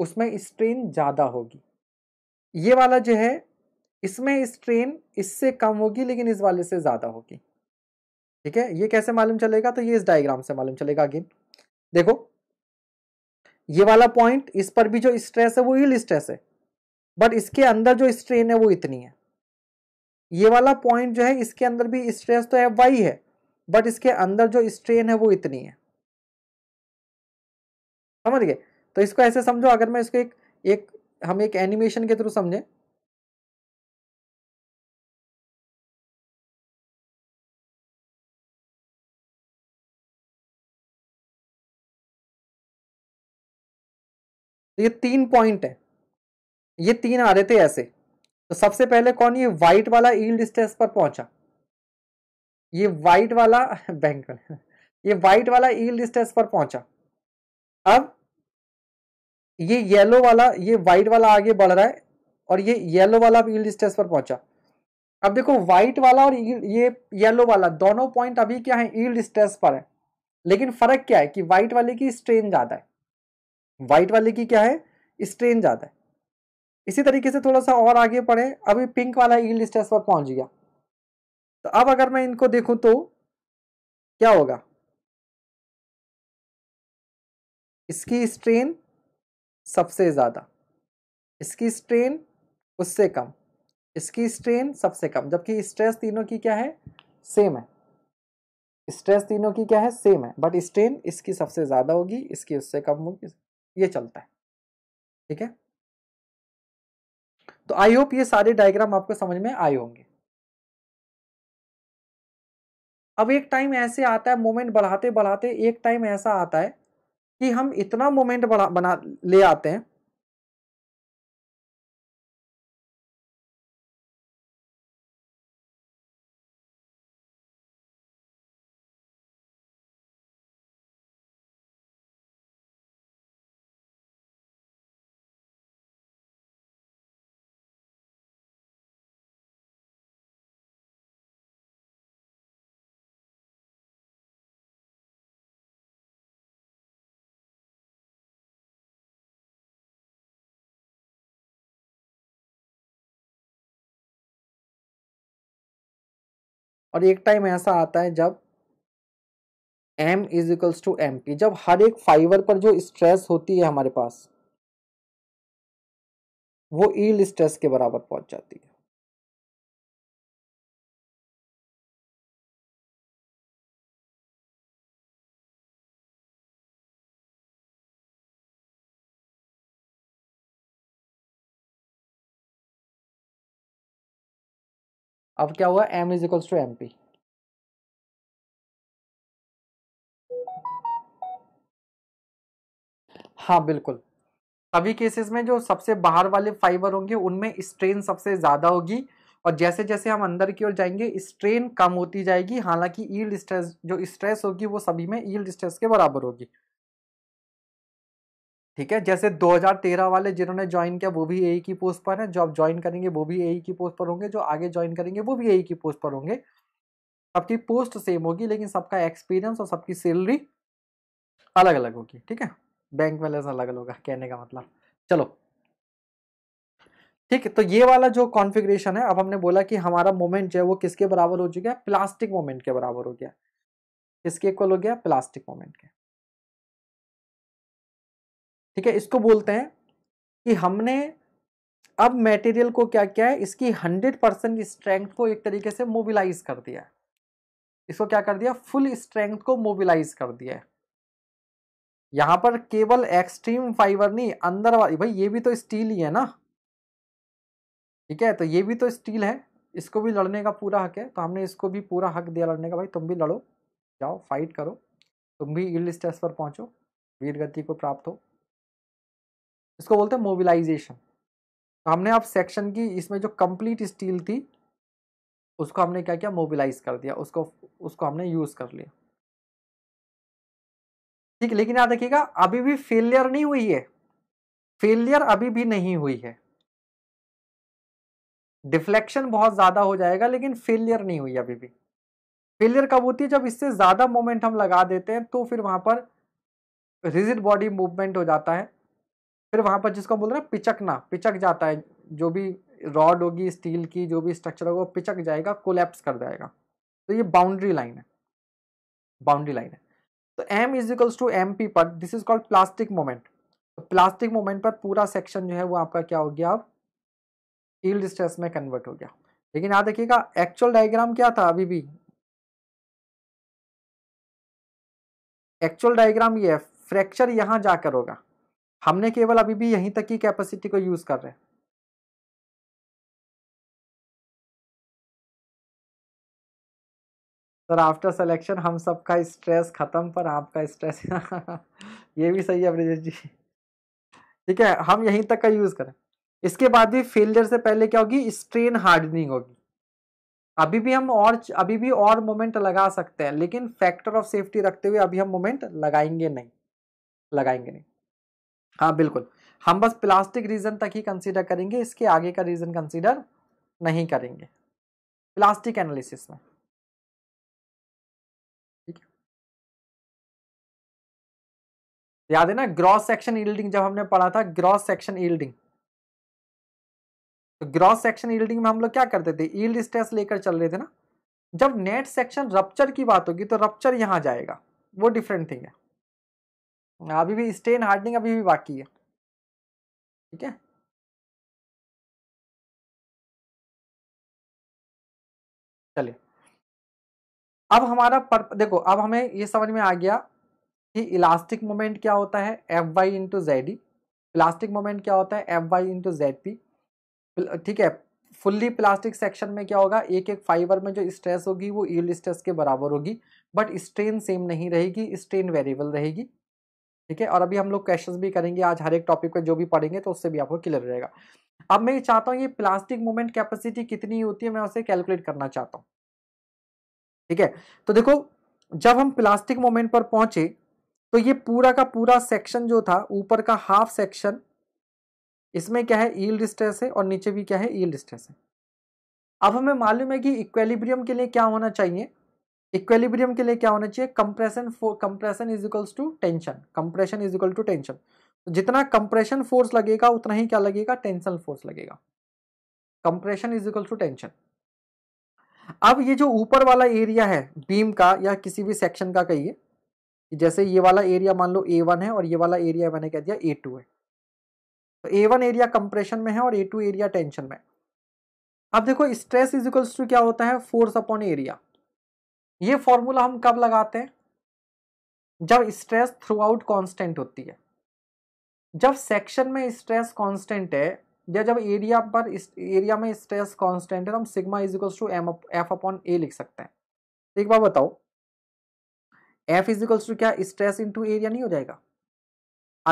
उसमें स्ट्रेन ज़्यादा होगी ये वाला जो है इसमें स्ट्रेन इससे कम होगी लेकिन इस वाले से ज़्यादा होगी ठीक है ये कैसे मालूम चलेगा तो ये इस डायग्राम से मालूम चलेगा अगेन देखो ये वाला पॉइंट इस पर भी जो स्ट्रेस है वो हिल स्ट्रेस है बट इसके अंदर जो स्ट्रेन है वो इतनी है ये वाला पॉइंट जो है इसके अंदर भी स्ट्रेस तो है वाई है बट इसके अंदर जो स्ट्रेन है वो इतनी है समझ गए तो इसको ऐसे समझो अगर मैं इसको एक एक हम एक एनिमेशन के थ्रू समझे ये तीन पॉइंट है ये तीन आ रहे थे ऐसे तो सबसे पहले कौन ये व्हाइट वाला ईल्ड डिस्टेंस पर पहुंचा ये व्हाइट वाला बैंक ये व्हाइट वाला ईल्ड डिस्टेंस पर पहुंचा अब ये येलो वाला ये व्हाइट वाला आगे बढ़ रहा है और ये येलो वाला ईल्ड डिस्टेंस पर पहुंचा अब देखो व्हाइट वाला और ये येलो वाला दोनों पॉइंट अभी क्या है ईल्ड डिस्टेंस पर है लेकिन फर्क क्या है कि व्हाइट वाले की स्ट्रेन ज्यादा है व्हाइट वाले की क्या है स्ट्रेन ज्यादा है इसी तरीके से थोड़ा सा और आगे बढ़े अभी पिंक वाला ईल्ड स्ट्रेस पर पहुंच गया तो अब अगर मैं इनको देखूं तो क्या होगा इसकी स्ट्रेन सबसे ज़्यादा इसकी स्ट्रेन उससे कम इसकी स्ट्रेन सबसे कम जबकि स्ट्रेस तीनों की क्या है सेम है स्ट्रेस तीनों की क्या है सेम है बट स्ट्रेन इसकी सबसे ज़्यादा होगी इसकी उससे कम होगी ये चलता है ठीक है तो आई होप ये सारे डायग्राम आपको समझ में आए होंगे अब एक टाइम ऐसे आता है मोमेंट बढ़ाते बढ़ाते एक टाइम ऐसा आता है कि हम इतना मोमेंट बढ़ा बना ले आते हैं और एक टाइम ऐसा आता है जब M is equals to M P जब हर एक फाइबर पर जो स्ट्रेस होती है हमारे पास वो ईल स्ट्रेस के बराबर पहुंच जाती है अब क्या हुआ M is equals to M P हाँ बिल्कुल सभी केसेस में जो सबसे बाहर वाले फाइबर होंगे उनमें स्ट्रेन सबसे ज़्यादा होगी और जैसे जैसे हम अंदर की ओर जाएंगे स्ट्रेन कम होती जाएगी हालांकि ईल्ड स्ट्रेस जो स्ट्रेस होगी वो सभी में ईल्ड स्ट्रेस के बराबर होगी ठीक है जैसे 2013 वाले जिन्होंने ज्वाइन किया वो भी ए की पोस्ट पर है जो आप ज्वाइन करेंगे वो भी ए की पोस्ट पर होंगे जो आगे ज्वाइन करेंगे वो भी ए की पोस्ट पर होंगे सबकी पोस्ट सेम होगी लेकिन सबका एक्सपीरियंस और सबकी सैलरी अलग अलग होगी ठीक है बैंक बैलेंस अलग अलग होगा कहने का मतलब चलो ठीक है तो ये वाला जो कॉन्फ़िगरेशन है अब हमने बोला कि हमारा मोमेंट जो है वो किसके बराबर हो चुका है प्लास्टिक मोमेंट के बराबर हो गया किसके इक्वल हो गया प्लास्टिक मोमेंट के ठीक है इसको बोलते हैं कि हमने अब मटेरियल को क्या किया है इसकी हंड्रेड परसेंट स्ट्रेंथ को एक तरीके से मोबिलाइज कर दिया है इसको क्या कर दिया फुल स्ट्रेंथ को मोबिलाइज कर दिया है पर केवल एक्सट्रीम फाइबर नहीं अंदर वाली भाई ये भी तो स्टील ही है ना ठीक है तो ये भी तो स्टील है इसको भी लड़ने का पूरा हक है तो हमने इसको भी पूरा हक दिया लड़ने का भाई तुम भी लड़ो जाओ फाइट करो तुम भी ईल्ड स्टेज पर पहुंचो वीर गति को प्राप्त हो इसको बोलते हैं मोबिलाइजेशन तो हमने अब सेक्शन की इसमें जो कंप्लीट स्टील थी उसको हमने क्या किया मोबिलाइज कर दिया उसको उसको हमने यूज़ कर लिया ठीक लेकिन याद रखिएगा अभी भी फेलियर नहीं हुई है फेलियर अभी भी नहीं हुई है डिफ्लेक्शन बहुत ज़्यादा हो जाएगा लेकिन फेलियर नहीं हुई अभी भी फेलियर कब होती है जब इससे ज़्यादा मोमेंट हम लगा देते हैं तो फिर वहां पर रिजिड बॉडी मूवमेंट हो जाता है फिर वहाँ पर जिसको बोल रहे हैं पिचकना पिचक जाता है जो भी रॉड होगी स्टील की जो भी स्ट्रक्चर होगा वो पिचक जाएगा कोलेप्स कर जाएगा तो ये बाउंड्री लाइन है बाउंड्री लाइन है तो M is equals to M P पर this is called plastic moment plastic moment पर पूरा सेक्शन जो है वो आपका क्या हो गया अब ईल्ड स्ट्रेस में कन्वर्ट हो गया लेकिन यहाँ देखिएगा एक्चुअल डायग्राम क्या था अभी भी एक्चुअल डायग्राम ये है फ्रैक्चर यहाँ जाकर होगा हमने केवल अभी भी यहीं तक की कैपेसिटी को यूज़ कर रहे हैं सर आफ्टर सिलेक्शन हम सबका स्ट्रेस ख़त्म पर आपका स्ट्रेस ये भी सही है ब्रिजेश जी ठीक है हम यहीं तक का यूज़ करें इसके बाद भी फेलियर से पहले क्या होगी स्ट्रेन हार्डनिंग होगी अभी भी हम और अभी भी और मोमेंट लगा सकते हैं लेकिन फैक्टर ऑफ सेफ्टी रखते हुए अभी हम मोमेंट लगाएंगे नहीं लगाएंगे नहीं हाँ बिल्कुल हम बस प्लास्टिक रीजन तक ही कंसीडर करेंगे इसके आगे का रीजन कंसीडर नहीं करेंगे प्लास्टिक एनालिसिस में ठीक है याद है ना ग्रॉस सेक्शन ईल्डिंग जब हमने पढ़ा था ग्रॉस सेक्शन ईल्डिंग तो ग्रॉस सेक्शन ईल्डिंग में हम लोग क्या करते थे ईल्ड स्ट्रेस लेकर चल रहे थे ना जब नेट सेक्शन रप्चर की बात होगी तो रप्चर यहां जाएगा वो डिफरेंट थिंग है अभी भी स्टेन हार्डनिंग अभी भी बाकी है ठीक है चलिए अब हमारा पर देखो अब हमें ये समझ में आ गया कि इलास्टिक मोमेंट क्या होता है F Y into Z E plastic moment क्या होता है F Y into Z P ठीक है फुल्ली प्लास्टिक सेक्शन में क्या होगा एक एक फाइबर में जो स्ट्रेस होगी वो ईल्ड स्ट्रेस के बराबर होगी बट स्ट्रेन सेम नहीं रहेगी स्ट्रेन वेरिएबल रहेगी ठीक है और अभी हम लोग क्वेश्चन भी करेंगे आज हर एक टॉपिक पर जो भी पढ़ेंगे तो उससे भी आपको क्लियर रहेगा अब मैं ये चाहता हूँ ये प्लास्टिक मूवमेंट कैपेसिटी कितनी होती है मैं उसे कैलकुलेट करना चाहता हूँ ठीक है तो देखो जब हम प्लास्टिक मोमेंट पर पहुंचे तो ये पूरा का पूरा सेक्शन जो था ऊपर का हाफ सेक्शन इसमें क्या है ईल डिस्ट्रेस है और नीचे भी क्या है ईल डिस्ट्रेस है अब हमें मालूम है कि इक्वेलिब्रियम के लिए क्या होना चाहिए इक्वेलिब्रियम के लिए क्या होना चाहिए compression compression is equals to tension compression is equal to tension जितना कंप्रेशन फोर्स लगेगा उतना ही क्या लगेगा टेंशन फोर्स लगेगा compression is equal to tension अब ये जो ऊपर वाला एरिया है बीम का या किसी भी सेक्शन का कहिए जैसे ये वाला एरिया मान लो ए वन है और ये वाला एरिया मैंने कह दिया ए टू है तो ए वन एरिया कंप्रेशन में है और ए टू एरिया टेंशन में अब देखो स्ट्रेस इज इक्वल्स टू क्या होता है फोर्स अपॉन एरिया ये फॉर्मूला हम कब लगाते हैं जब स्ट्रेस थ्रू आउट कॉन्स्टेंट होती है जब सेक्शन में स्ट्रेस कॉन्स्टेंट है या जब एरिया पर एरिया में स्ट्रेस कॉन्स्टेंट है तो हम sigma is equals to M F upon A लिख सकते हैं एक बार बताओ एफ इज इक्वल्स टू क्या स्ट्रेस इनटू एरिया नहीं हो जाएगा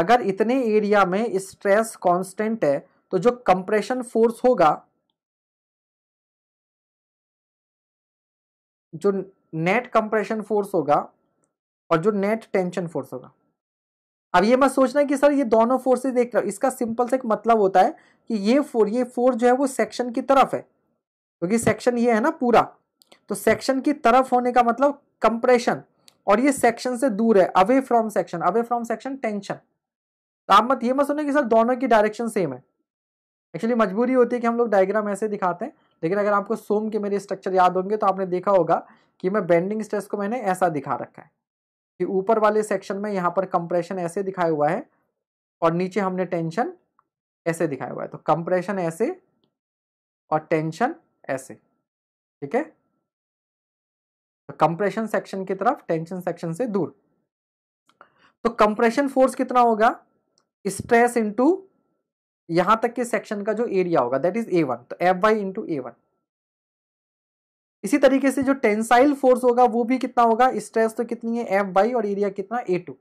अगर इतने एरिया में स्ट्रेस कॉन्स्टेंट है तो जो कंप्रेशन फोर्स होगा जो नेट कंप्रेशन फोर्स होगा और जो नेट टेंशन फोर्स होगा अब ये मत सोचना कि सर ये दोनों फोर्सेज देख रहे हो इसका सिंपल से एक मतलब होता है कि ये फोर ये फोर्स जो है वो सेक्शन की तरफ है क्योंकि तो सेक्शन ये है ना पूरा तो सेक्शन की तरफ होने का मतलब कंप्रेशन और ये सेक्शन से दूर है away from section away from section tension तो आप मत ये मत सुनो कि सर दोनों की डायरेक्शन सेम है एक्चुअली मजबूरी होती है कि हम लोग डायग्राम ऐसे दिखाते हैं लेकिन अगर आपको सोम के मेरे स्ट्रक्चर याद होंगे तो आपने देखा होगा कि मैं बेंडिंग स्ट्रेस को मैंने ऐसा दिखा रखा है कि ऊपर वाले सेक्शन में यहाँ पर कंप्रेशन ऐसे दिखाया हुआ है और नीचे हमने टेंशन ऐसे दिखाया हुआ है तो कंप्रेशन ऐसे और टेंशन ऐसे ठीक है तो कंप्रेशन सेक्शन की तरफ टेंशन सेक्शन से दूर तो कंप्रेशन फोर्स कितना होगा स्ट्रेस इनटू यहां तक के सेक्शन का जो एरिया होगा दैट इज ए वन तो F Y into A one इसी तरीके से जो टेंसाइल फोर्स होगा वो भी कितना होगा स्ट्रेस तो कितनी है एफ वाई और एरिया कितना ए टू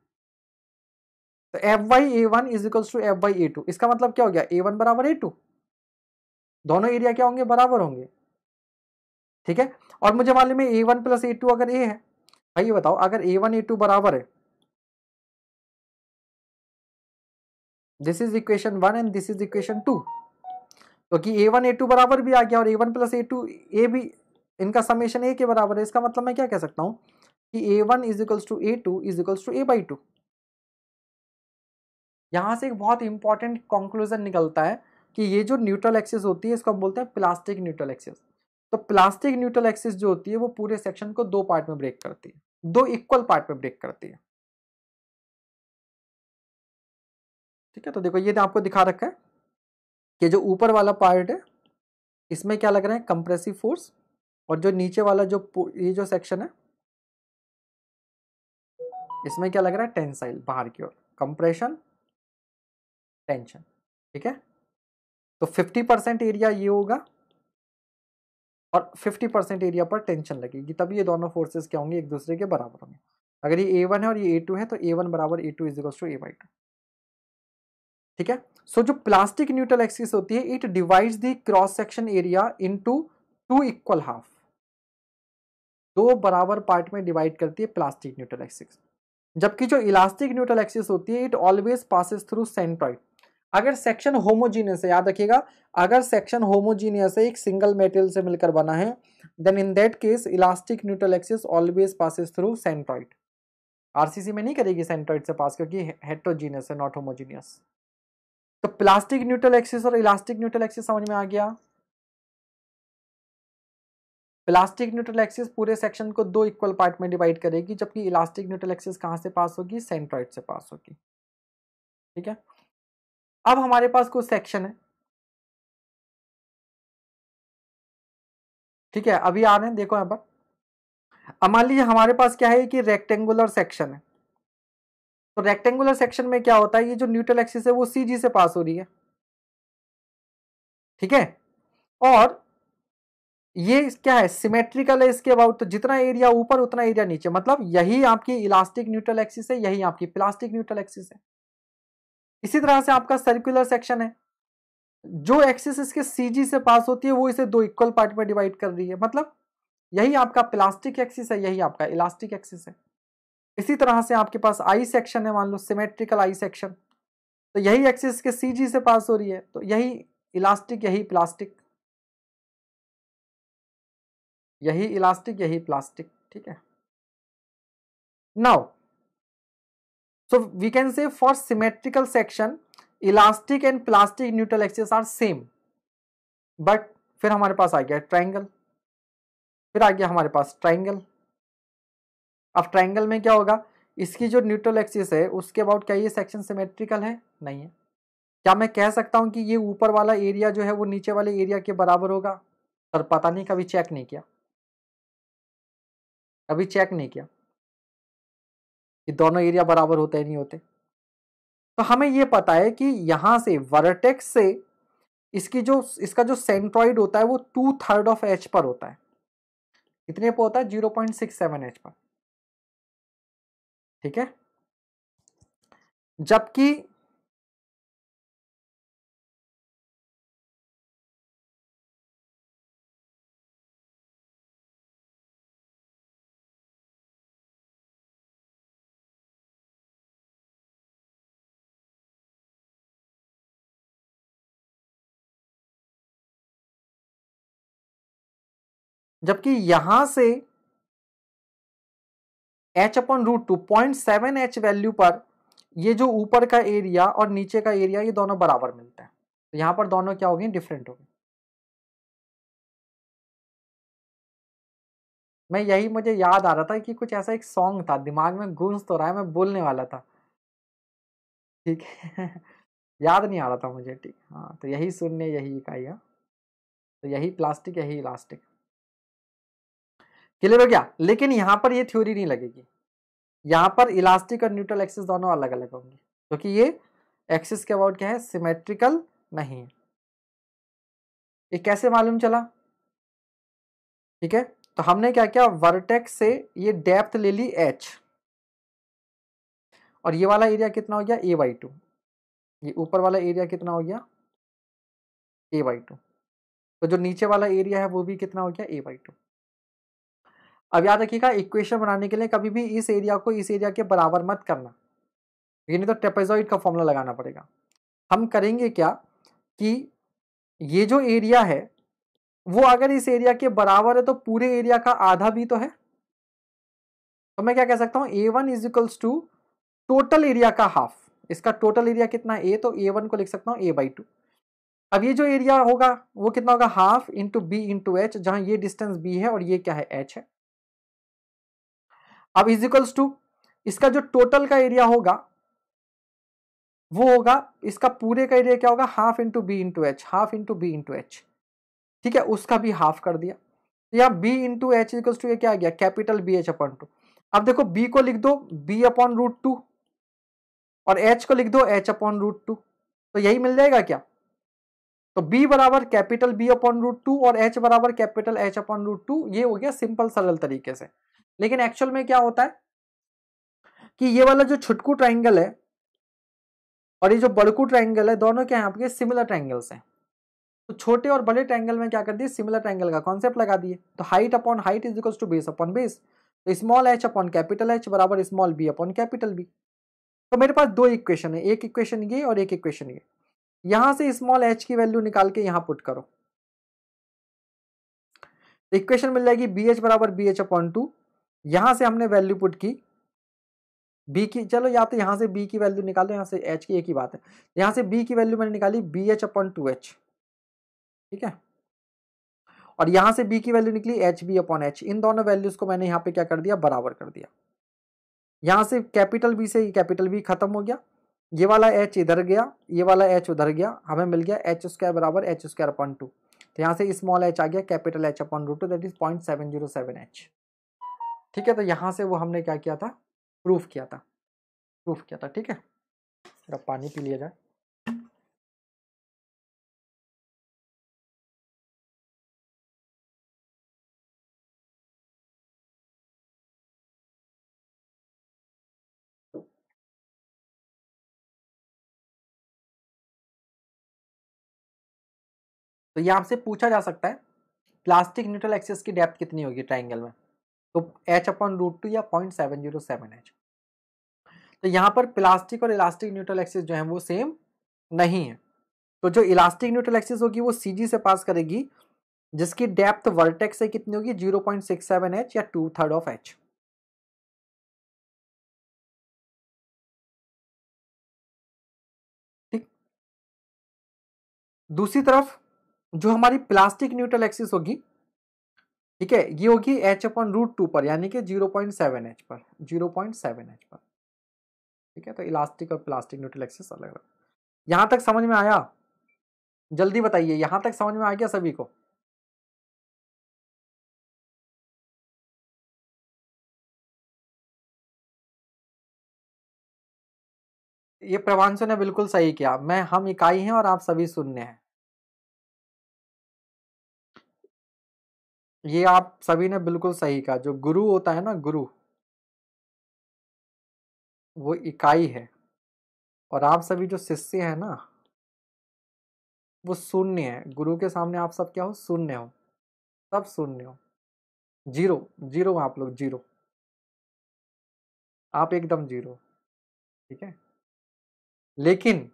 तो F Y A one is equals to F Y A two इसका मतलब क्या हो गया ए वन बराबर ए टू दोनों एरिया क्या होंगे बराबर होंगे ठीक है और मुझे मालूम है A one plus A two अगर ए है भाई ये बताओ अगर ए वन ए टू बराबर है this is equation one and this is equation two क्योंकि ए वन ए टू बराबर भी आ गया और A one plus A two A भी इनका समेशन ए के बराबर है इसका मतलब मैं क्या कह सकता हूँ कि A one is equals to A two is equals to A by two यहाँ से एक बहुत इंपॉर्टेंट कंक्लूजन निकलता है कि ये जो न्यूट्रल एक्सिस होती है इसको हम बोलते हैं प्लास्टिक न्यूट्रल एक्सिस तो प्लास्टिक न्यूट्रल एक्सिस जो होती है वो पूरे सेक्शन को दो पार्ट में ब्रेक करती है दो इक्वल पार्ट में ब्रेक करती है ठीक है तो देखो ये आपको दिखा रखा है कि जो ऊपर वाला पार्ट है इसमें क्या लग रहा है कंप्रेसिव फोर्स और जो नीचे वाला जो ये जो सेक्शन है इसमें क्या लग रहा है टेंसाइल बाहर की ओर कंप्रेशन टेंशन ठीक है तो 50 परसेंट एरिया ये होगा और 50 परसेंट एरिया पर टेंशन लगेगी तभी ये दोनों फोर्सेस क्या होंगे एक दूसरे के बराबर होंगे अगर ये ए वन है और ये ए टू है तो ए वन बराबर A two is two A by two ठीक है सो so, जो प्लास्टिक न्यूट्रल एक्सिस होती है it divides the cross section area into two equal half दो बराबर पार्ट में डिवाइड करती है प्लास्टिक न्यूट्रल एक्सिस जबकि जो इलास्टिक न्यूट्रल एक्सिस होती है it always passes through centroid अगर सेक्शन होमोजीनियस है याद रखिएगा अगर सेक्शन होमोजीनियस है एक सिंगल मेटेरियल से मिलकर बना है then in that case elastic neutral axis always passes through centroid RCC में नहीं करेगी सेंट्रॉइड से पास क्योंकि हेट्रोजीनियस है नॉट होमोजीनियस तो प्लास्टिक न्यूट्रल एक्सिस और इलास्टिक न्यूट्रल एक्सिस समझ में आ गया प्लास्टिक न्यूट्रल एक्सिस पूरे सेक्शन को दो इक्वल पार्ट में डिवाइड करेगी जबकि इलास्टिक न्यूट्रल एक्सिस कहां से पास होगी सेंट्रॉइड से पास होगी ठीक है अब हमारे पास कुछ सेक्शन है ठीक है अभी आ रहे हैं देखो यहां पर मान लीजिए हमारे पास क्या है कि रेक्टेंगुलर सेक्शन है तो रेक्टेंगुलर सेक्शन में क्या होता है ये जो न्यूट्रल एक्सिस है वो सी जी से पास हो रही है ठीक है और ये क्या है सिमेट्रिकल है इसके अबाउट तो जितना एरिया ऊपर उतना एरिया नीचे मतलब यही आपकी इलास्टिक न्यूट्रल एक्सिस है यही आपकी प्लास्टिक न्यूट्रल एक्सिस है इसी तरह से आपका सर्कुलर सेक्शन है जो एक्सिस इसके सीजी से पास होती है वो इसे दो इक्वल पार्ट में डिवाइड कर रही है मतलब यही आपका प्लास्टिक एक्सिस है यही आपका इलास्टिक एक्सिस है इसी तरह से आपके पास आई सेक्शन है मान लो सिमेट्रिकल आई सेक्शन तो यही एक्सिस के सी से पास हो रही है तो यही इलास्टिक यही प्लास्टिक यही इलास्टिक यही प्लास्टिक ठीक है now so we can say for symmetrical section elastic and plastic neutral axis are same but फिर हमारे पास आ गया ट्राइंगल फिर आ गया हमारे पास ट्राइंगल अब ट्राइंगल में क्या होगा इसकी जो न्यूट्रल एक्सिस है उसके अबाउट क्या ये सेक्शन सिमेट्रिकल है नहीं है क्या मैं कह सकता हूँ कि ये ऊपर वाला एरिया जो है वो नीचे वाले एरिया के बराबर होगा सर पता नहीं कभी चेक नहीं किया कभी चेक नहीं किया कि दोनों एरिया बराबर होते नहीं होते तो हमें ये पता है कि यहाँ से वर्टेक्स से इसकी जो इसका जो सेंट्रॉइड होता है वो टू थर्ड ऑफ एच पर होता है कितने पर होता है zero point six seven H पर ठीक है जबकि जबकि यहां से H upon root two point seven H value पर ये जो ऊपर का एरिया और नीचे का एरिया ये दोनों बराबर मिलता है तो यहाँ पर दोनों क्या हो गए डिफरेंट हो गए मैं यही मुझे याद आ रहा था कि कुछ ऐसा एक सॉन्ग था दिमाग में गुंज तो रहा है मैं बोलने वाला था ठीक है याद नहीं आ रहा था मुझे ठीक हाँ तो यही सुनने यही इकाइया तो यही प्लास्टिक यही इलास्टिक क्लियर हो गया लेकिन यहाँ पर ये थ्योरी नहीं लगेगी यहाँ पर इलास्टिक और न्यूट्रल एक्सिस दोनों अलग अलग होंगे क्योंकि ये एक्सिस के अबाउट क्या है सिमेट्रिकल नहीं है ये कैसे मालूम चला ठीक है तो हमने क्या किया वर्टेक्स से ये डेप्थ ले ली एच और ये वाला एरिया कितना हो गया ए बाई टू ये ऊपर वाला एरिया कितना हो गया ए बाई टू तो जो नीचे वाला एरिया है वो भी कितना हो गया ए बाई टू अब याद रखिएगा इक्वेशन बनाने के लिए कभी भी इस एरिया को इस एरिया के बराबर मत करना यानी तो टेपेजॉइड का फॉर्मूला लगाना पड़ेगा हम करेंगे क्या कि ये जो एरिया है वो अगर इस एरिया के बराबर है तो पूरे एरिया का आधा भी तो है तो मैं क्या कह सकता हूँ A one is equals to total area का हाफ इसका टोटल एरिया कितना ए तो ए वन को लिख सकता हूँ ए बाई टू अब ये जो एरिया होगा वो कितना होगा half into B into H जहाँ ये डिस्टेंस बी है और ये क्या है एच है अब इज टू इसका जो टोटल का एरिया होगा वो होगा इसका पूरे का एरिया क्या होगा half into B into H half into B into H ठीक है उसका भी हाफ कर दिया तो यहाँ B into H equals to क्या आ गया capital B H upon two अब देखो बी को लिख दो बी अपॉन रूट टू और एच को लिख दो एच अपॉन रूट टू तो यही मिल जाएगा क्या तो b बराबर capital b upon root two और h बराबर capital h upon root two ये हो गया सिंपल सरल तरीके से लेकिन एक्चुअल में क्या होता है कि ये वाला जो छुटकू ट्राइंगल है और ये जो बड़कू ट्राइंगल है दोनों क्या है आपके सिमिलर ट्राइंगल्स हैं तो छोटे और बड़े ट्राइंगल में क्या कर दिए सिमिलर ट्राइंगल का कॉन्सेप्ट लगा दिए तो height upon height is equal to base upon base तो small H upon capital H बराबर small B upon capital B तो मेरे पास दो इक्वेशन है एक इक्वेशन ये और एक इक्वेशन ये यहाँ से स्मॉल एच की वैल्यू निकाल के यहाँ पुट करो इक्वेशन मिल जाएगी बी एच बराबर बी एच अपॉन टू यहां से हमने वैल्यू पुट की बी की चलो या तो यहां से बी की वैल्यू निकालो यहाँ से एच की एक ही बात है यहां से बी की वैल्यू मैंने निकाली B H upon two H ठीक है और यहां से बी की वैल्यू निकली एच बी अपॉन एच इन दोनों वैल्यूज को मैंने यहां पे क्या कर दिया बराबर कर दिया यहां से कैपिटल बी से कैपिटल बी खत्म हो गया ये वाला एच इधर गया ये वाला एच उधर गया हमें मिल गया एच स्क्वायर बराबर एच स्क्वायर अपॉन टू तो यहां से स्मॉल एच आ गया capital H upon root two that is point seven zero seven H ठीक है तो यहाँ से वो हमने क्या किया था प्रूफ किया था प्रूफ किया था ठीक है जरा पानी पी लिया जाए तो ये आपसे पूछा जा सकता है प्लास्टिक न्यूट्रल एक्सेस की डेप्थ कितनी होगी ट्राइंगल में तो एच अपॉन रूट टू या point seven zero seven H तो यहाँ पर प्लास्टिक और इलास्टिक न्यूट्रल एक्सिस जो है वो सेम नहीं है तो जो इलास्टिक न्यूट्रल एक्सिस होगी वो सी से पास करेगी जिसकी डेप्थ वर्टेक्स से कितनी होगी zero point six seven H या टू थर्ड ऑफ एच ठीक दूसरी तरफ जो हमारी प्लास्टिक न्यूट्रल एक्सिस होगी ठीक है ये होगी एच अपन रूट टू पर यानी कि जीरो पॉइंट सेवन एच पर जीरो पॉइंट सेवन एच पर ठीक है तो इलास्टिक और प्लास्टिक न्यूट्रल एक्सिस अलग अलग यहां तक समझ में आया जल्दी बताइए यहां तक समझ में आ गया सभी को ये प्रवांशु ने बिल्कुल सही किया मैं हम इकाई हैं और आप सभी सुनने हैं ये आप सभी ने बिल्कुल सही कहा जो गुरु होता है ना गुरु वो इकाई है और आप सभी जो शिष्य हैं ना वो शून्य है गुरु के सामने आप सब क्या हो शून्य हो सब शून्य हो जीरो जीरो आप लोग जीरो आप एकदम जीरो ठीक है लेकिन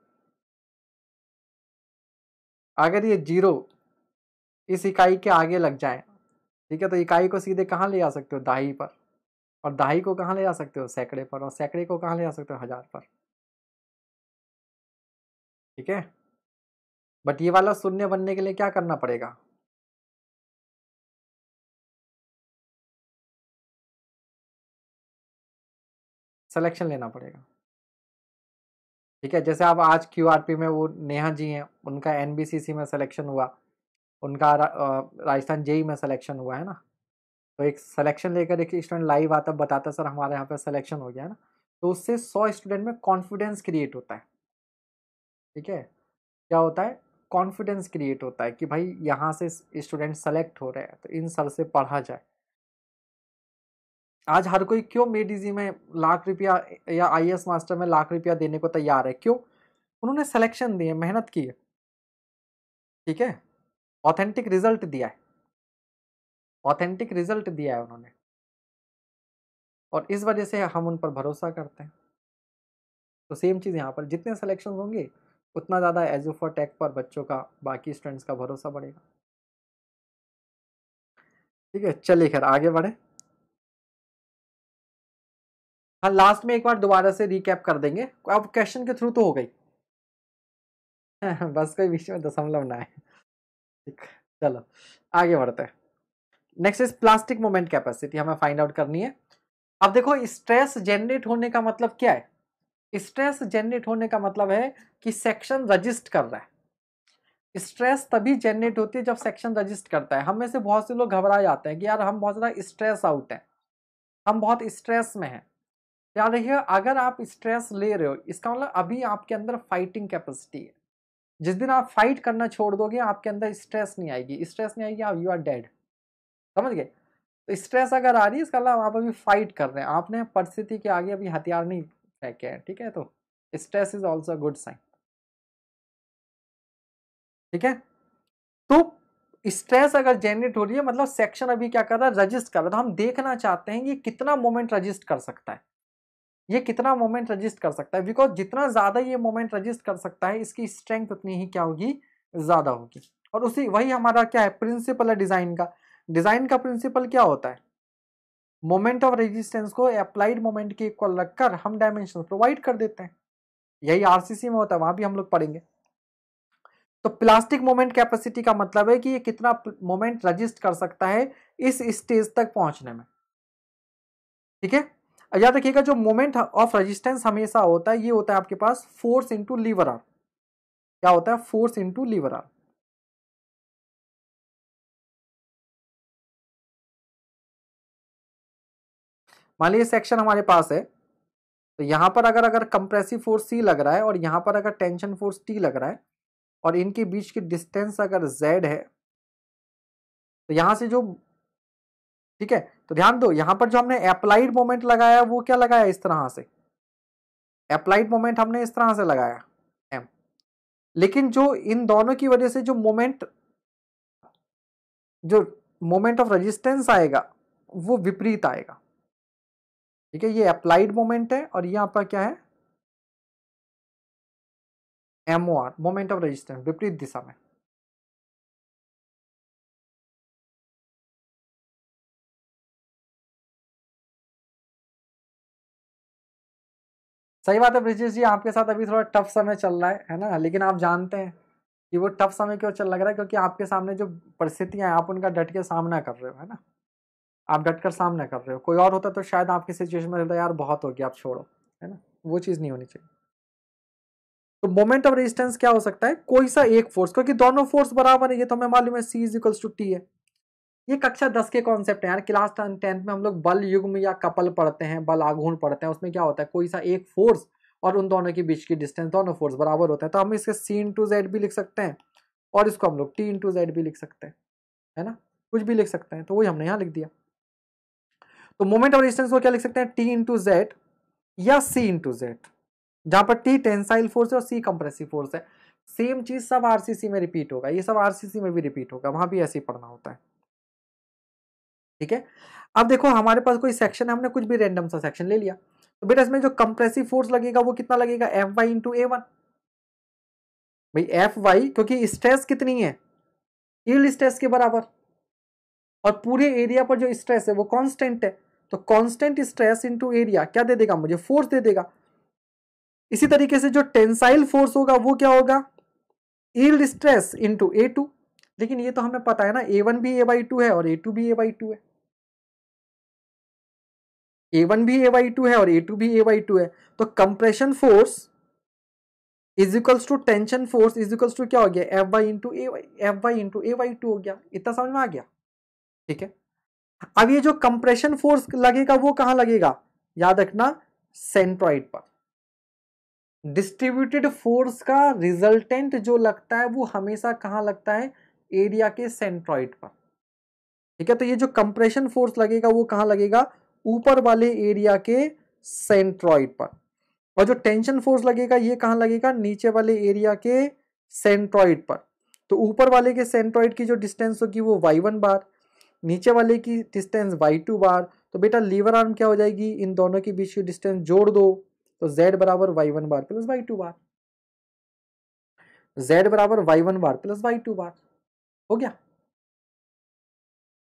अगर ये जीरो इस इकाई के आगे लग जाए ठीक है तो इकाई को सीधे कहाँ ले जा सकते हो दाही पर और दाही को कहाँ ले जा सकते हो सैकड़े पर और सैकड़े को कहाँ ले जा सकते हो हजार पर ठीक है बट ये वाला शून्य बनने के लिए क्या करना पड़ेगा सिलेक्शन लेना पड़ेगा ठीक है जैसे आप आज क्यू में वो नेहा जी हैं उनका एन में सिलेक्शन हुआ उनका राजस्थान जेई में सिलेक्शन हुआ है ना तो एक सिलेक्शन लेकर एक स्टूडेंट लाइव आता बताता सर हमारे यहाँ पर सिलेक्शन हो गया है ना तो उससे सौ स्टूडेंट में कॉन्फिडेंस क्रिएट होता है ठीक है क्या होता है कॉन्फिडेंस क्रिएट होता है कि भाई यहाँ से स्टूडेंट सेलेक्ट हो रहे हैं तो इन सर से पढ़ा जाए आज हर कोई क्यों मेडीजी में लाख रुपया या आई मास्टर में लाख रुपया देने को तैयार है क्यों उन्होंने सिलेक्शन दिए मेहनत की है ठीक है ऑथेंटिक रिजल्ट दिया है ऑथेंटिक रिजल्ट दिया है उन्होंने और इस वजह से हम उन पर भरोसा करते हैं तो सेम चीज़ यहाँ पर जितने सिलेक्शन होंगे उतना ज़्यादा फॉर टेक पर बच्चों का बाकी स्टूडेंट्स का भरोसा बढ़ेगा ठीक है चलिए खैर आगे बढ़े हाँ लास्ट में एक बार दोबारा से रिकैप कर देंगे अब क्वेश्चन के थ्रू तो हो गई बस कोई विषय में दशमलव ना है चलो आगे बढ़ते हैं next is plastic moment capacity हमें फाइंड आउट करनी है अब देखो स्ट्रेस जेनरेट होने का मतलब क्या है स्ट्रेस जेनरेट होने का मतलब है कि सेक्शन रजिस्ट कर रहा है स्ट्रेस तभी जेनरेट होती है जब सेक्शन रजिस्ट करता है हम में से बहुत से लोग घबरा जाते हैं कि यार हम बहुत ज़्यादा स्ट्रेस आउट हैं हम बहुत स्ट्रेस में हैं याद रखिए अगर आप स्ट्रेस ले रहे हो इसका मतलब अभी आपके अंदर फाइटिंग कैपेसिटी है जिस दिन आप फाइट करना छोड़ दोगे आपके अंदर स्ट्रेस नहीं आएगी स्ट्रेस नहीं आएगी आप यू आर डेड समझ गए तो स्ट्रेस अगर आ रही है इसका मतलब आप अभी फाइट कर रहे हैं आपने परिस्थिति के आगे अभी हथियार नहीं फेंके हैं ठीक है तो stress is also good sign ठीक है तो स्ट्रेस अगर जेनरेट हो रही है मतलब सेक्शन अभी क्या कर रहा है रजिस्ट कर रहा है तो हम देखना चाहते हैं ये कितना मोमेंट रजिस्ट कर सकता है ये कितना मोमेंट रजिस्ट कर सकता है बिकॉज जितना ज़्यादा ये मोमेंट रजिस्ट कर सकता है इसकी स्ट्रेंथ उतनी ही क्या होगी ज़्यादा होगी और उसी वही हमारा क्या है प्रिंसिपल है डिज़ाइन का डिज़ाइन का प्रिंसिपल क्या होता है मोमेंट ऑफ रेजिस्टेंस को अप्लाइड मोमेंट के इक्वल रखकर हम डायमेंशन प्रोवाइड कर देते हैं यही आरसीसी में होता है वहां भी हम लोग पढ़ेंगे तो प्लास्टिक मोमेंट कैपेसिटी का मतलब है कि ये कितना मोमेंट रजिस्ट कर सकता है इस स्टेज तक पहुंचने में ठीक है याद रखिएगा जो मोमेंट ऑफ रजिस्टेंस हमेशा होता है ये होता है आपके पास फोर्स इंटू लीवर आर क्या होता है फोर्स इंटू लीवर आर मान लीजिए सेक्शन हमारे पास है तो यहां पर अगर अगर कंप्रेसिव फोर्स सी लग रहा है और यहां पर अगर टेंशन फोर्स टी लग रहा है और इनके बीच की डिस्टेंस अगर जेड है तो यहां से जो ठीक है तो ध्यान दो यहां पर जो हमने अप्लाइड मोमेंट लगाया वो क्या लगाया इस तरह से अप्लाइड मोमेंट हमने इस तरह से लगाया एम लेकिन जो इन दोनों की वजह से जो मोमेंट जो मोमेंट ऑफ रेजिस्टेंस आएगा वो विपरीत आएगा ठीक है ये अप्लाइड मोमेंट है और ये आपका क्या है M O R moment of resistance विपरीत दिशा में सही बात है ब्रिजेश जी आपके साथ अभी थोड़ा टफ समय चल रहा है है ना लेकिन आप जानते हैं कि वो टफ समय क्यों चल लग रहा है क्योंकि आपके सामने जो परिस्थितियाँ हैं आप उनका डट के सामना कर रहे हो है ना आप डट कर सामना कर रहे हो कोई और होता तो शायद आपकी सिचुएशन में रहता यार बहुत हो गया आप छोड़ो है ना वो चीज़ नहीं होनी चाहिए तो मोमेंट ऑफ रेजिस्टेंस क्या हो सकता है कोई सा एक फोर्स क्योंकि दोनों फोर्स बराबर है ये तो हमें मालूम है C is equals to T है ये कक्षा दस के कॉन्सेप्ट है यार क्लास टेंथ में हम लोग बल युग्म या कपल पढ़ते हैं बल आघूर्ण पढ़ते हैं उसमें क्या होता है कोई सा एक फोर्स और उन दोनों के बीच की डिस्टेंस दोनों फोर्स बराबर होता है तो हम इसके सी इंटू जेड भी लिख सकते हैं और इसको हम लोग टी इंटू जेड भी लिख सकते हैं है ना कुछ भी लिख सकते हैं तो वही हमने यहाँ लिख दिया तो मोमेंट ऑफ डिस्टेंस को क्या लिख सकते हैं टी इंटू जेड या सी इंटू जेड जहाँ पर टी टेंसाइल फोर्स है और सी कंप्रेसिव फोर्स है सेम चीज़ सब आरसीसी में रिपीट होगा ये सब आरसीसी में भी रिपीट होगा वहां भी ऐसे ही पढ़ना होता है ठीक है अब देखो हमारे पास कोई सेक्शन है हमने कुछ भी रेंडम सा सेक्शन ले लिया तो बेटा इसमें जो कंप्रेसिव फोर्स लगेगा वो कितना लगेगा F Y into A one भाई एफ वाई क्योंकि स्ट्रेस कितनी है ईल स्ट्रेस के बराबर और पूरे एरिया पर जो स्ट्रेस है वो कांस्टेंट है तो कांस्टेंट स्ट्रेस इनटू एरिया क्या दे देगा मुझे फोर्स दे देगा इसी तरीके से जो टेंसाइल फोर्स होगा वो क्या होगा yield stress into A two लेकिन ये तो हमें पता है ना ए वन भी ए बाई टू है और ए टू भी ए बाई टू है ए वन भी ए बाई टू है और ए टू भी ए बाई टू है तो compression force is equals to tension force is equals to क्या हो गया F Y into A Y F Y into A Y two हो गया इतना समझ में आ गया ठीक है अब ये जो कंप्रेशन फोर्स लगेगा वो कहां लगेगा याद रखना सेंट्रॉइड पर डिस्ट्रीब्यूटेड फोर्स का रिजल्टेंट जो लगता है वो हमेशा कहां लगता है एरिया के सेंट्रॉइड पर ठीक है तो ये जो कंप्रेशन फोर्स लगेगा वो कहां लगेगा ऊपर वाले एरिया के सेंट्रॉइड पर और जो टेंशन फोर्स लगेगा ये कहां लगेगा नीचे वाले एरिया के सेंट्रॉइड पर तो ऊपर वाले के सेंट्रॉइड की जो डिस्टेंस होगी वो वाई वन बार नीचे वाले की डिस्टेंस वाई टू बार तो बेटा लीवर आर्म क्या हो जाएगी इन दोनों के बीच की डिस्टेंस जोड़ दो तो z बराबर Y one bar plus Y two bar z बराबर Y one bar plus Y two bar हो गया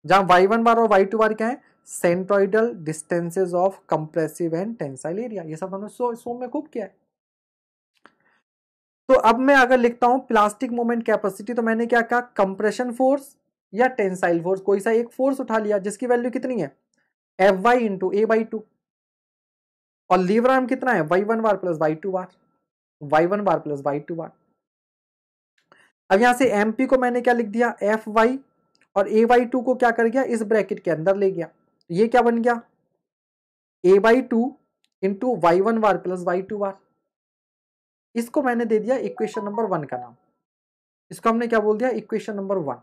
जहां वाई वन बार और वाई टू बार क्या है centroidal distances of compressive and tensile area ये सब हमने सो सो में खूब किया है तो अब मैं अगर लिखता हूं प्लास्टिक मोमेंट कैपेसिटी तो मैंने क्या कहा कंप्रेशन फोर्स या टेंसाइल फोर्स कोई सा एक फोर्स उठा लिया जिसकी वैल्यू कितनी है F Y into A by two और लीवर आर्म कितना है Y one bar plus Y two bar Y one bar plus Y two bar अब यहां से एम को मैंने क्या लिख दिया एफ वाई और ए वाई टू को क्या कर गया इस ब्रैकेट के अंदर ले गया ये क्या बन गया A Y two into Y one bar plus Y two bar इसको मैंने दे दिया इक्वेशन नंबर वन का नाम इसको हमने क्या बोल दिया इक्वेशन नंबर वन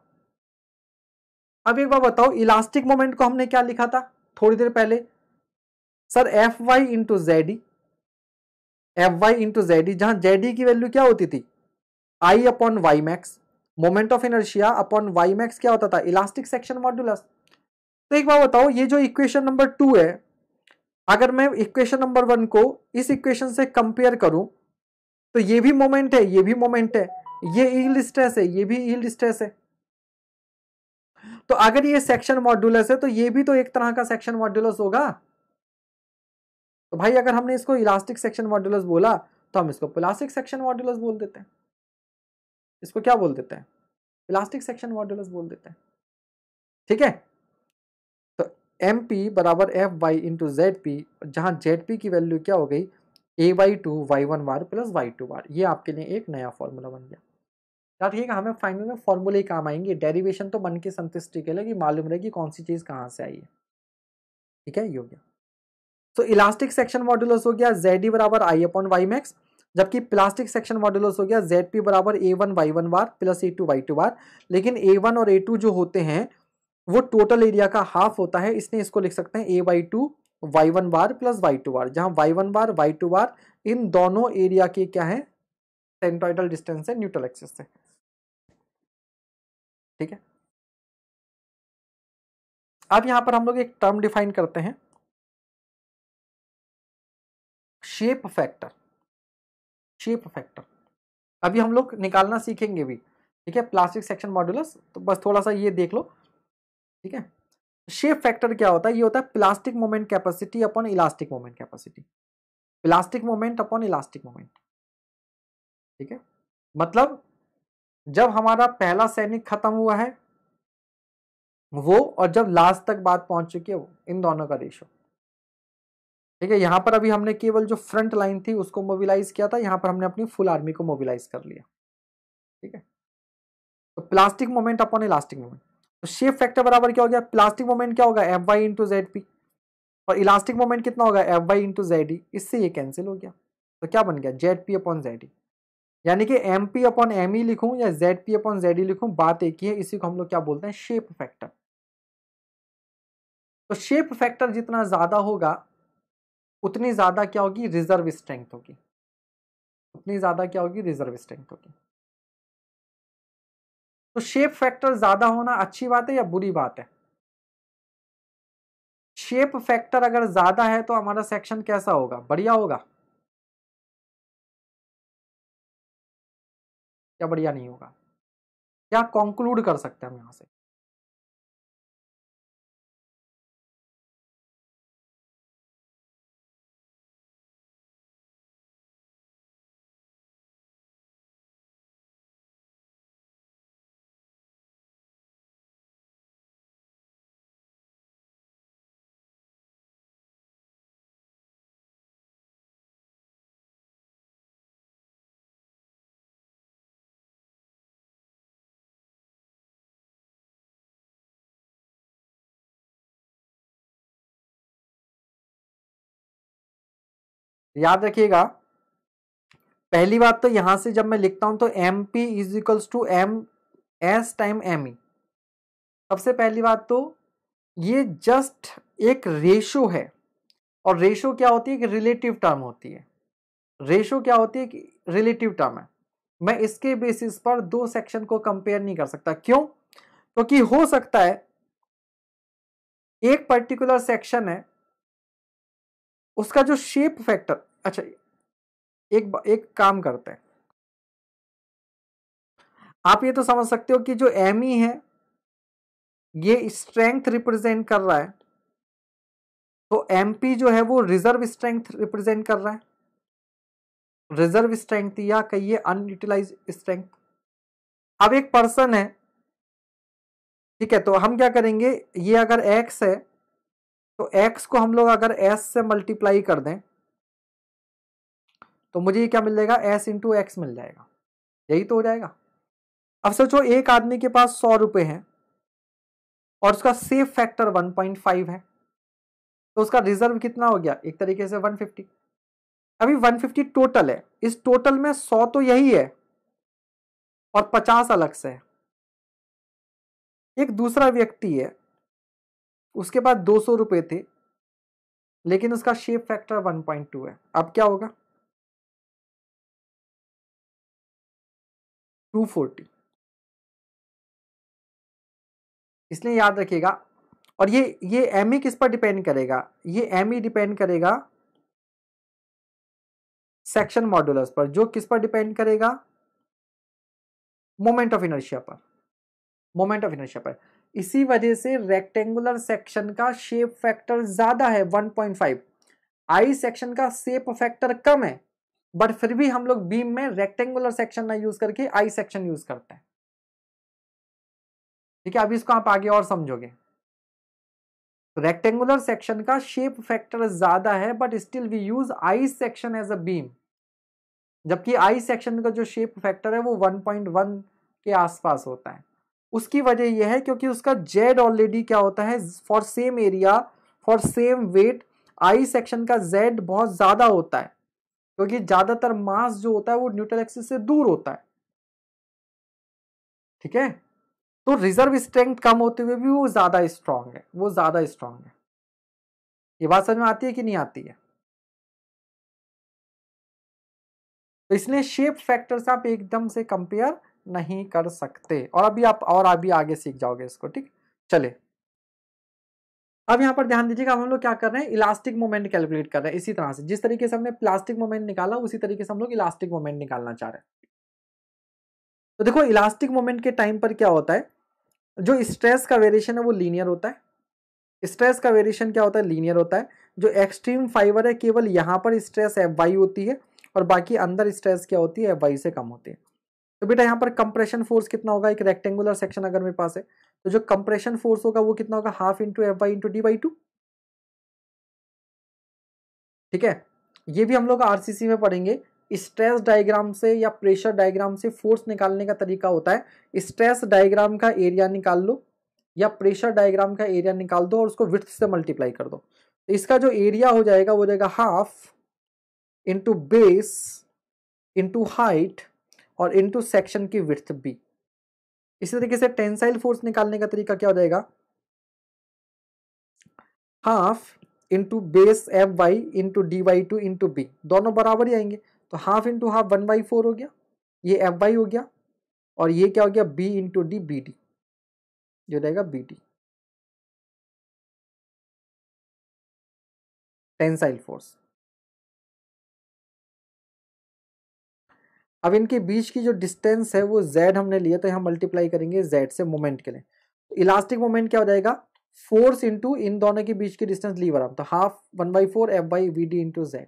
अब एक बार बताओ इलास्टिक मोमेंट को हमने क्या लिखा था थोड़ी देर पहले sir F Y into Z F Y into Z जहां जेड की वैल्यू क्या होती थी I upon Y max moment of inertia upon Y max क्या होता था इलास्टिक सेक्शन मॉड्यूलस तो एक बार बताओ ये जो इक्वेशन नंबर टू है अगर मैं इक्वेशन नंबर वन को इस इक्वेशन से कंपेयर करूं तो ये भी मोमेंट है ये भी मोमेंट है ये ईल्ड स्ट्रेस है ये भी ईल्ड स्ट्रेस है तो अगर ये सेक्शन मॉड्यूलस है तो ये भी तो एक तरह का सेक्शन मॉड्यूलस होगा तो भाई अगर हमने इसको इलास्टिक सेक्शन मॉड्यूलस बोला तो हम इसको प्लास्टिक सेक्शन मॉड्यूलस बोल देते हैं इसको क्या बोल देते हैं इलास्टिक सेक्शन मॉड्यूलस बोल देते हैं ठीक है तो एम पी बराबर F Y into Z P जहाँ जेड पी की वैल्यू क्या हो गई A Y two Y one bar plus Y two bar ये आपके लिए एक नया फॉर्मूला बन गया क्या ठीक है हमें फाइनल में फॉर्मूले ही काम आएंगे डेरिवेशन तो मन की संतुष्टि के लिए कि मालूम रहे कि कौन सी चीज़ कहाँ से आई है ठीक है ये हो गया तो इलास्टिक सेक्शन मॉड्यूलस हो गया जेड ई e बराबर आई अपॉन वाई मैक्स जबकि प्लास्टिक सेक्शन मॉड्यूलस हो गया जेड पी बराबर A one Y one bar plus A two Y two bar लेकिन ए वन और ए टू जो होते हैं वो टोटल एरिया का हाफ होता है इसलिए इसको लिख सकते हैं A Y two Y one bar plus Y two bar जहां Y one bar Y two bar इन दोनों एरिया के क्या है सेंटोइडल डिस्टेंस है न्यूट्रल एक्सिस से ठीक है अब यहां पर हम लोग एक टर्म डिफाइन करते हैं शेप फैक्टर शेप फैक्टर अभी हम लोग निकालना सीखेंगे भी ठीक है प्लास्टिक सेक्शन मॉड्यूलस तो बस थोड़ा सा ये देख लो ठीक है शेप फैक्टर क्या होता है ये होता है plastic moment capacity upon elastic moment capacity plastic moment upon elastic moment ठीक है मतलब जब हमारा पहला सैनिक खत्म हुआ है वो और जब लास्ट तक बात पहुंच चुकी है वो इन दोनों का रेशो ठीक है यहाँ पर अभी हमने केवल जो फ्रंट लाइन थी उसको मोबिलाइज किया था यहाँ पर हमने अपनी फुल आर्मी को मोबिलाइज कर लिया ठीक है तो plastic moment upon elastic moment तो शेप फैक्टर बराबर क्या हो गया प्लास्टिक मोमेंट क्या होगा F Y into Z P और इलास्टिक मोमेंट कितना होगा F Y into Z E इससे ये कैंसिल हो गया तो क्या बन गया Z P upon Z E यानी कि M P upon M E लिखूँ या Z P upon Z E लिखूँ बात एक ही है इसी को हम लोग क्या बोलते हैं शेप फैक्टर तो शेप फैक्टर जितना ज़्यादा होगा उतनी ज़्यादा क्या होगी रिजर्व स्ट्रेंथ होगी उतनी ज़्यादा क्या होगी रिजर्व स्ट्रेंथ होगी तो शेप फैक्टर ज़्यादा होना अच्छी बात है या बुरी बात है शेप फैक्टर अगर ज़्यादा है तो हमारा सेक्शन कैसा होगा बढ़िया होगा क्या बढ़िया नहीं होगा क्या कंक्लूड कर सकते हैं हम यहाँ से याद रखिएगा पहली बात तो यहां से जब मैं लिखता हूं तो M P is equals to M S time M E सबसे पहली बात तो ये जस्ट एक रेशो है और रेशो क्या होती है कि रिलेटिव टर्म होती है रेशो क्या होती है कि रिलेटिव टर्म है मैं इसके बेसिस पर दो सेक्शन को कंपेयर नहीं कर सकता क्यों क्योंकि तो हो सकता है एक पर्टिकुलर सेक्शन है उसका जो शेप फैक्टर अच्छा एक एक काम करते हैं आप ये तो समझ सकते हो कि जो एम ई e है ये स्ट्रेंथ रिप्रेजेंट कर रहा है तो एम पी जो है वो रिजर्व स्ट्रेंथ रिप्रेजेंट कर रहा है रिजर्व स्ट्रेंथ या कहिए अनयूटिलाइज स्ट्रेंथ अब एक पर्सन है ठीक है तो हम क्या करेंगे ये अगर एक्स है तो x को हम लोग अगर s से मल्टीप्लाई कर दें तो मुझे ये क्या मिल जाएगा s इंटू एक्स मिल जाएगा यही तो हो जाएगा अब सोचो एक आदमी के पास सौ रुपए हैं और उसका safe factor one point five है तो उसका रिजर्व कितना हो गया एक तरीके से वन फिफ्टी अभी वन फिफ्टी टोटल है इस टोटल में सौ तो यही है और पचास अलग से है एक दूसरा व्यक्ति है उसके बाद दो सौ रुपए थे लेकिन उसका shape factor one point two है अब क्या होगा टू फोर्टी इसलिए याद रखिएगा और ये ये एम ई e किस पर डिपेंड करेगा ये एम ई डिपेंड करेगा सेक्शन मॉड्यूलस पर जो किस पर डिपेंड करेगा मोमेंट ऑफ इनर्शिया पर मोमेंट ऑफ इनर्शिया पर इसी वजह से रेक्टेंगुलर सेक्शन का शेप फैक्टर ज्यादा है 1.5 आई सेक्शन का शेप फैक्टर कम है बट फिर भी हम लोग बीम में रेक्टेंगुलर सेक्शन ना यूज करके आई सेक्शन यूज करते हैं ठीक है अभी इसको आप आगे और समझोगे रेक्टेंगुलर सेक्शन का शेप फैक्टर ज्यादा है but still we use I section as a beam जबकि आई सेक्शन का जो शेप फैक्टर है वो 1.1 के आसपास होता है उसकी वजह यह है क्योंकि उसका जेड ऑलरेडी क्या होता है for same area for same weight I section का जेड बहुत ज़्यादा होता है क्योंकि ज़्यादातर मास जो होता है वो न्यूट्रल एक्सिस से दूर होता है ठीक है तो रिजर्व स्ट्रेंथ कम होते हुए भी वो ज़्यादा स्ट्रांग है वो ज़्यादा स्ट्रांग है ये बात समझ में आती है कि नहीं आती है तो इसलिए शेप फैक्टर से आप एकदम से कंपेयर नहीं कर सकते और अभी आप और अभी आगे सीख जाओगे इसको ठीक चले अब यहाँ पर ध्यान दीजिएगा हम लोग क्या कर रहे हैं इलास्टिक मोमेंट कैलकुलेट कर रहे हैं इसी तरह से जिस तरीके से हमने प्लास्टिक मोमेंट निकाला उसी तरीके से हम लोग इलास्टिक मोमेंट निकालना चाह रहे हैं तो देखो इलास्टिक मोमेंट के टाइम पर क्या होता है जो स्ट्रेस का वेरिएशन है वो लीनियर होता है स्ट्रेस का वेरिएशन क्या होता है लीनियर होता है जो एक्सट्रीम फाइबर है केवल यहाँ पर स्ट्रेस एफ वाई होती है और बाकी अंदर स्ट्रेस क्या होती है एफ वाई से कम होती है तो बेटा यहाँ पर कंप्रेशन फोर्स कितना होगा एक रेक्टेंगुलर सेक्शन अगर मेरे पास है तो जो कंप्रेशन फोर्स होगा वो कितना होगा half into F by into D by two ठीक है ये भी हम लोग आरसीसी में पढ़ेंगे स्ट्रेस डायग्राम से या प्रेशर डायग्राम से फोर्स निकालने का तरीका होता है स्ट्रेस डायग्राम का एरिया निकाल लो या प्रेशर डायग्राम का एरिया निकाल दो और उसको विथ से मल्टीप्लाई कर दो तो इसका जो एरिया हो जाएगा वो जाएगा half into base into height और इनटू सेक्शन की विथ बी इसी तरीके से टेंसाइल फोर्स निकालने का तरीका क्या हो जाएगा half into base F Y into D Y two into B दोनों बराबर ही आएंगे तो half into half one by four हो गया ये एफ वाई हो गया और ये क्या हो गया B into D B D जो रहेगा बी डी टेंसाइल फोर्स अब इनके बीच की जो डिस्टेंस है वो जेड हमने लिया तो यहाँ मल्टीप्लाई करेंगे जेड से मोमेंट के लिए इलास्टिक मोमेंट क्या हो जाएगा फोर्स इंटू इन दोनों के बीच की डिस्टेंस ली बराबर तो half one by four F by V D into Z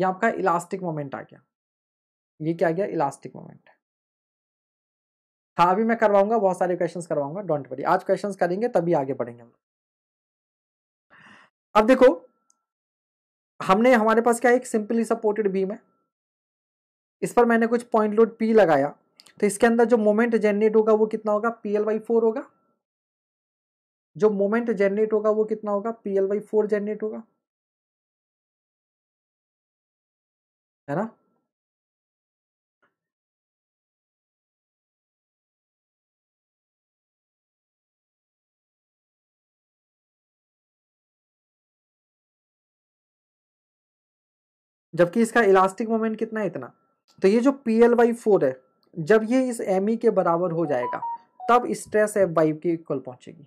ये आपका इलास्टिक मोमेंट आ गया ये क्या गया इलास्टिक मोमेंट हाँ अभी मैं करवाऊंगा बहुत सारे क्वेश्चंस करवाऊंगा डोंट वरी आज क्वेश्चंस करेंगे तभी आगे बढ़ेंगे हम अब देखो हमने हमारे पास क्या एक सिंपली सपोर्टेड बीम है इस पर मैंने कुछ पॉइंट लोड पी लगाया तो इसके अंदर जो मोमेंट जनरेट होगा वो कितना होगा पी एल बाई फोर होगा जो मोमेंट जनरेट होगा वो कितना होगा P L by four generate होगा है ना जबकि इसका इलास्टिक मोमेंट कितना है इतना तो ये जो पी एल बाई फोर है जब ये इस एम ई e के बराबर हो जाएगा तब स्ट्रेस एफ बाई के इक्वल पहुंचेगी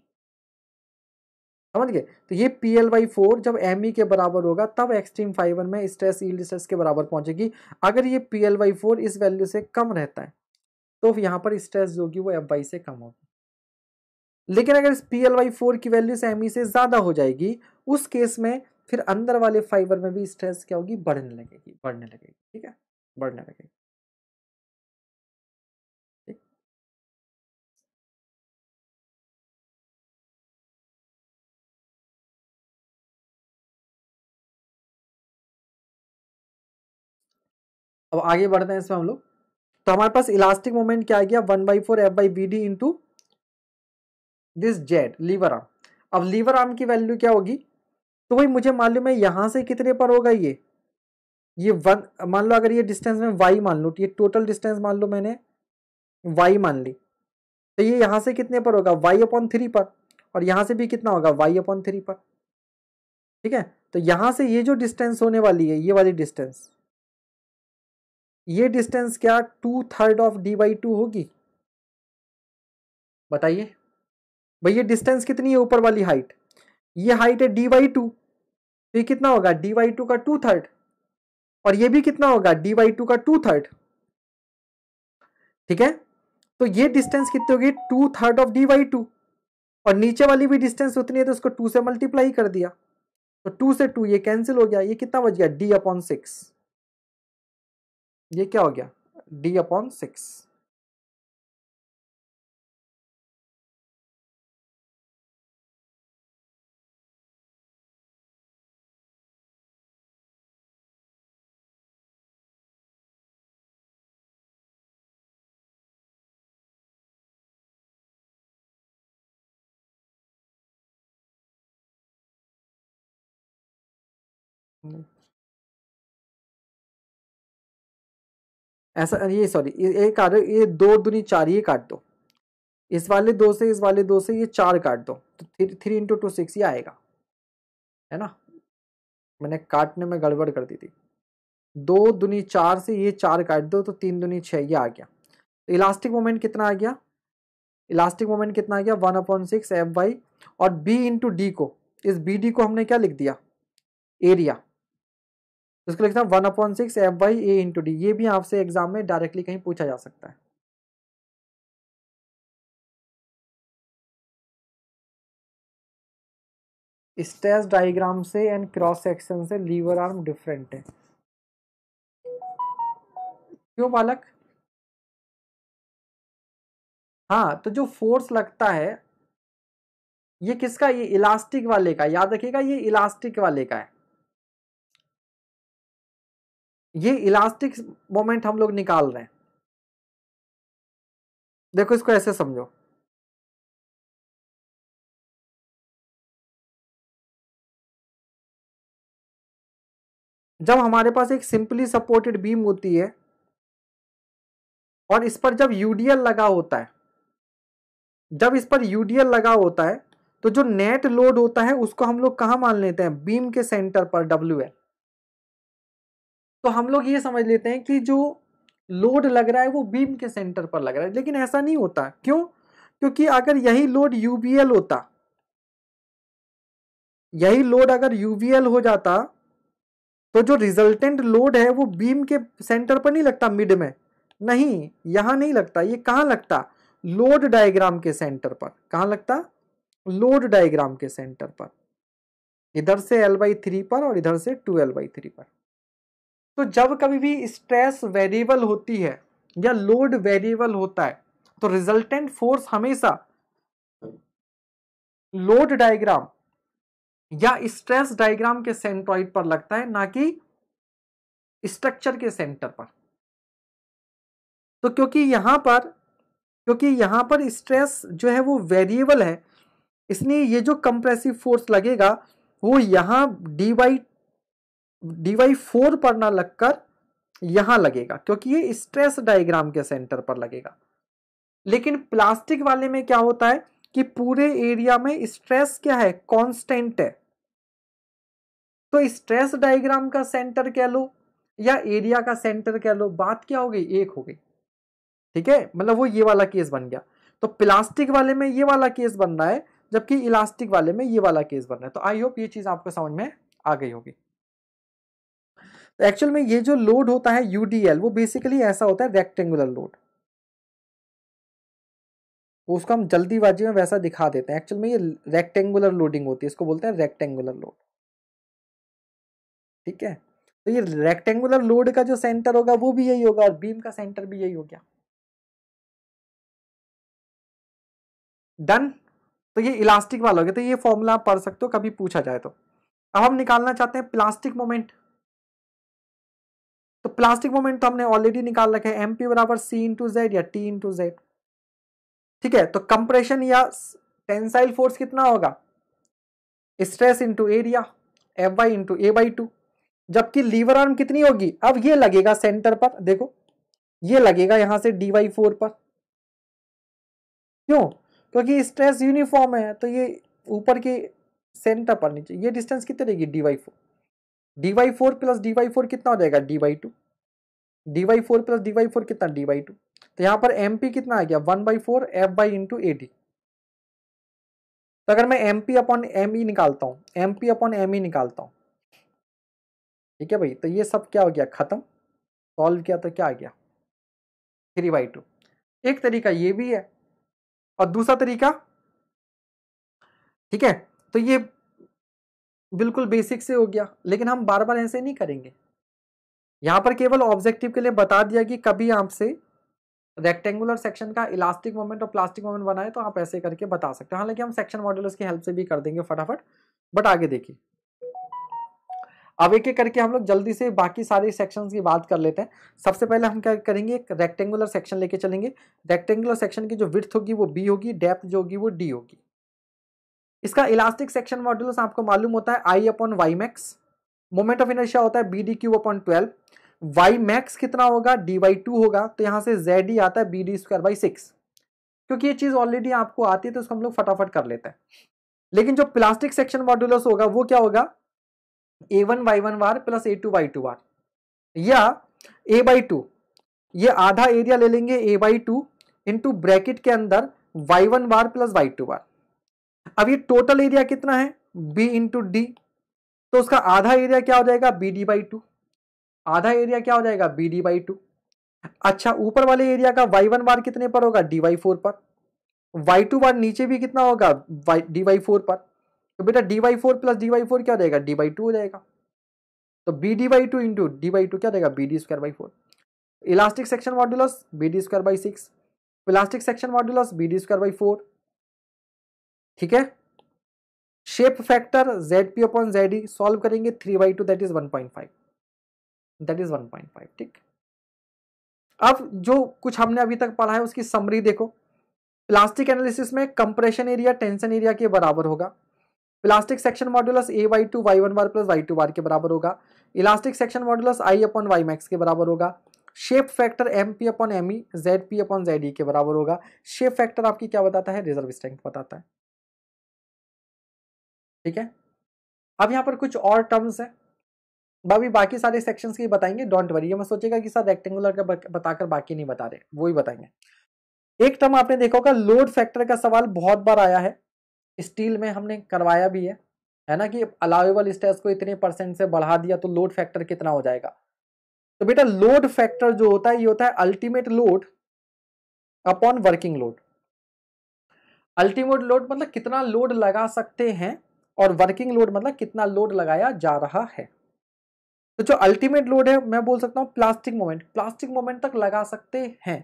समझ गए तो ये पी एल बाई फोर जब एम ई e के बराबर होगा तब एक्सट्रीम फाइबर में स्ट्रेस ईल्ड स्ट्रेस के बराबर पहुंचेगी अगर ये पी एल बाई फोर इस वैल्यू से कम रहता है तो यहाँ पर स्ट्रेस जो होगी वो एफ बाई से कम होगी लेकिन अगर पी एल बाई फोर की वैल्यू से एम ई e से ज़्यादा हो जाएगी उस केस में फिर अंदर वाले फाइबर में भी स्ट्रेस क्या होगी बढ़ने लगेगी बढ़ने लगेगी ठीक है बढ़ने लगे अब आगे बढ़ते हैं इसमें हम लोग तो हमारे पास इलास्टिक मोमेंट क्या आ गया one by four F by B D into this Z lever arm अब लीवर आर्म की वैल्यू क्या होगी तो भाई मुझे मालूम है यहां से कितने पर होगा ये ये वन मान लो अगर ये डिस्टेंस में वाई मान लो तो ये टोटल डिस्टेंस मान लो मैंने वाई मान ली तो ये यहाँ से कितने पर होगा वाई अपॉन थ्री पर और यहाँ से भी कितना होगा वाई अपॉन थ्री पर ठीक है तो यहाँ से ये जो डिस्टेंस होने वाली है ये वाली डिस्टेंस ये डिस्टेंस क्या two third of D by two होगी बताइए भाई ये डिस्टेंस कितनी है ऊपर वाली हाइट ये हाइट है डी बाई टू तो ये कितना होगा डी बाई टू का टू थर्ड और ये भी कितना होगा डी बाई टू का टू थर्ड ठीक है तो ये डिस्टेंस कितनी होगी two third of D by two और नीचे वाली भी डिस्टेंस उतनी है तो उसको टू से मल्टीप्लाई कर दिया तो टू से टू ये कैंसिल हो गया ये कितना बच गया डी अपॉन सिक्स ये क्या हो गया डी अपॉन सिक्स ऐसा ये सॉरी ये काट दो ये दो दूनी चार ये काट दो इस वाले दो से इस वाले दो से ये चार काट दो तो three three into two six ये आएगा है ना मैंने काटने में गड़बड़ कर दी थी दो दुनी चार से ये चार काट दो तो तीन दुनी छः ये आ गया तो इलास्टिक मोमेंट कितना आ गया इलास्टिक मोमेंट कितना आ गया one upon six F Y और बी इंटू डी को इस बी डी को हमने क्या लिख दिया एरिया इसको लिखना one upon six F Y A into D ये भी आपसे एग्जाम में डायरेक्टली कहीं पूछा जा सकता है स्टेस डायग्राम से एंड क्रॉस सेक्शन से लीवर आर्म डिफरेंट है क्यों बालक हाँ तो जो फोर्स लगता है ये किसका ये इलास्टिक वाले का याद रखिएगा ये इलास्टिक वाले का है ये इलास्टिक मोमेंट हम लोग निकाल रहे हैं देखो इसको ऐसे समझो जब हमारे पास एक सिंपली सपोर्टेड बीम होती है और इस पर जब यूडीएल लगा होता है जब इस पर यूडीएल लगा होता है तो जो नेट लोड होता है उसको हम लोग कहां मान लेते हैं बीम के सेंटर पर डब्ल्यू एल तो हम लोग ये समझ लेते हैं कि जो लोड लग रहा है वो बीम के सेंटर पर लग रहा है लेकिन ऐसा नहीं होता क्यों क्योंकि अगर यही लोड यूबीएल होता यही लोड अगर यूवीएल हो जाता तो जो रिजल्टेंट लोड है वो बीम के सेंटर पर नहीं लगता मिड में नहीं यहां नहीं लगता ये कहां लगता लोड डायग्राम के सेंटर पर कहां लगता लोड डायग्राम के सेंटर पर इधर से एल बाई थ्री पर और इधर से टू एल बाई थ्री पर तो जब कभी भी स्ट्रेस वेरिएबल होती है या लोड वेरिएबल होता है तो रिजल्टेंट फोर्स हमेशा लोड डायग्राम या स्ट्रेस डायग्राम के सेंट्रॉइड पर लगता है ना कि स्ट्रक्चर के सेंटर पर तो क्योंकि यहां पर क्योंकि यहां पर स्ट्रेस जो है वो वेरिएबल है इसलिए ये जो कंप्रेसिव फोर्स लगेगा वो यहां D by D Y four पर ना लगकर यहां लगेगा क्योंकि ये स्ट्रेस डायग्राम के सेंटर पर लगेगा लेकिन प्लास्टिक वाले में क्या होता है कि पूरे एरिया में स्ट्रेस क्या है कांस्टेंट है तो स्ट्रेस डायग्राम का सेंटर कह लो या एरिया का सेंटर कह लो बात क्या हो गई एक हो गई ठीक है मतलब वो ये वाला केस बन गया तो प्लास्टिक वाले में ये वाला केस बन रहा है जबकि इलास्टिक वाले में ये वाला केस बन रहा है तो आई होप ये चीज़ आपको समझ में आ गई होगी तो एक्चुअल में ये जो लोड होता है यूडीएल वो बेसिकली ऐसा होता है रेक्टेंगुलर लोड उसको हम जल्दीबाजी में वैसा दिखा देते हैं एक्चुअल में ये रेक्टेंगुलर लोडिंग होती है इसको बोलते हैं रेक्टेंगुलर लोड ठीक है तो ये रेक्टेंगुलर लोड का जो सेंटर होगा वो भी यही होगा और बीम का सेंटर भी यही हो गया डन तो ये इलास्टिक वाला हो गया तो ये फॉर्मूला पढ़ सकते हो कभी पूछा जाए तो अब हम निकालना चाहते हैं प्लास्टिक मोमेंट तो प्लास्टिक मोमेंट तो हमने ऑलरेडी निकाल रखे एम पी बराबर सी इंटू जेड या टी इंटू जेड ठीक है तो कंप्रेशन या टेंसाइल फोर्स कितना होगा stress into area F Y into A by two जबकि लीवर आर्म कितनी होगी अब ये लगेगा सेंटर पर देखो ये लगेगा यहां से डी वाई फोर पर क्यों क्योंकि स्ट्रेस यूनिफॉर्म है तो ये ऊपर के सेंटर पर नीचे ये डिस्टेंस कितनी रहेगी D Y four D Y four plus D Y four कितना हो जाएगा D Y two D Y four plus D Y four कितना डी वाई टू तो यहाँ पर एम पी कितना आ गया one by four F by into A D तो अगर मैं M P upon M E निकालता हूँ M P upon M E निकालता हूँ ठीक है भाई तो ये सब क्या हो गया ख़त्म सॉल्व किया तो क्या आ गया थ्री बाई टू एक तरीका ये भी है और दूसरा तरीका ठीक है तो ये बिल्कुल बेसिक से हो गया लेकिन हम बार बार ऐसे नहीं करेंगे यहाँ पर केवल ऑब्जेक्टिव के लिए बता दिया कि कभी आपसे रेक्टेंगुलर सेक्शन का इलास्टिक मोमेंट और प्लास्टिक मोमेंट बनाए तो आप ऐसे करके बता सकते हो हालांकि हम सेक्शन मॉडल की हेल्प से भी कर देंगे फटाफट बट आगे देखिए अब एक एक करके हम लोग जल्दी से बाकी सारे सेक्शंस की बात कर लेते हैं सबसे पहले हम क्या करेंगे एक रेक्टेंगुलर सेक्शन लेके चलेंगे रेक्टेंगुलर सेक्शन की जो विथ होगी वो बी होगी डेप्थ जो होगी वो डी होगी इसका इलास्टिक सेक्शन मॉड्यूल आपको मालूम होता है I upon Y max moment of inertia होता है B D cube upon twelve Y max कितना होगा डी वाई टू होगा तो यहाँ से जेड ही आता है B D square by six क्योंकि ये चीज़ ऑलरेडी आपको आती है तो उसको हम लोग फटाफट कर लेते हैं लेकिन जो प्लास्टिक सेक्शन मॉड्यूलस होगा वो क्या होगा A one Y one bar plus A two Y two bar या ए बाई टू ये आधा एरिया ले लेंगे A by two into bracket के अंदर Y one bar plus Y two bar अब ये टोटल एरिया कितना है बी इंटू डी तो उसका आधा एरिया क्या हो जाएगा बी डी बाई टू आधा एरिया क्या हो जाएगा बी डी बाई टू अच्छा ऊपर वाले एरिया का वाई वन बार कितने पर होगा डी वाई फोर पर वाई टू बार नीचे भी कितना होगा डी वाई फोर पर तो बेटा D Y four plus D Y four क्या हो जाएगा डी बाई टू हो जाएगा तो B D by two into D by two क्या देगा B D square by four elastic section modulus B D square by six elastic section modulus B D square by four ठीक है shape factor Z P upon Z E solve करेंगे three by two that is one point five that is one point five ठीक अब जो कुछ हमने अभी तक पढ़ा है उसकी समरी देखो प्लास्टिक एनालिसिस में कंप्रेशन एरिया टेंशन एरिया के बराबर होगा plastic section modulus A Y two Y one bar plus Y two bar के बराबर होगा elastic section modulus I upon Y max के बराबर होगा shape factor M P upon M E Z P upon Z E के बराबर होगा shape factor आपकी क्या बताता है रिजर्व स्ट्रेंथ बताता है ठीक है अब यहाँ पर कुछ और टर्म्स हैं अभी बाकी सारे सेक्शन की बताएंगे डोंट वरी ये मैं सोचेगा कि सर रेक्टेंगुलर का बताकर बाकी नहीं बता रहे वो ही बताएंगे एक टर्म आपने देखा होगा लोड फैक्टर का सवाल बहुत बार आया है स्टील में हमने करवाया भी है है ना कि अलाउेबल स्टेस को इतने परसेंट से बढ़ा दिया तो लोड फैक्टर कितना हो जाएगा तो बेटा लोड फैक्टर जो होता है ये होता है ultimate load upon working load ultimate load मतलब कितना लोड लगा सकते हैं और वर्किंग लोड मतलब कितना लोड लगाया जा रहा है तो जो अल्टीमेट लोड है मैं बोल सकता हूँ प्लास्टिक मोमेंट प्लास्टिक मोमेंट तक लगा सकते हैं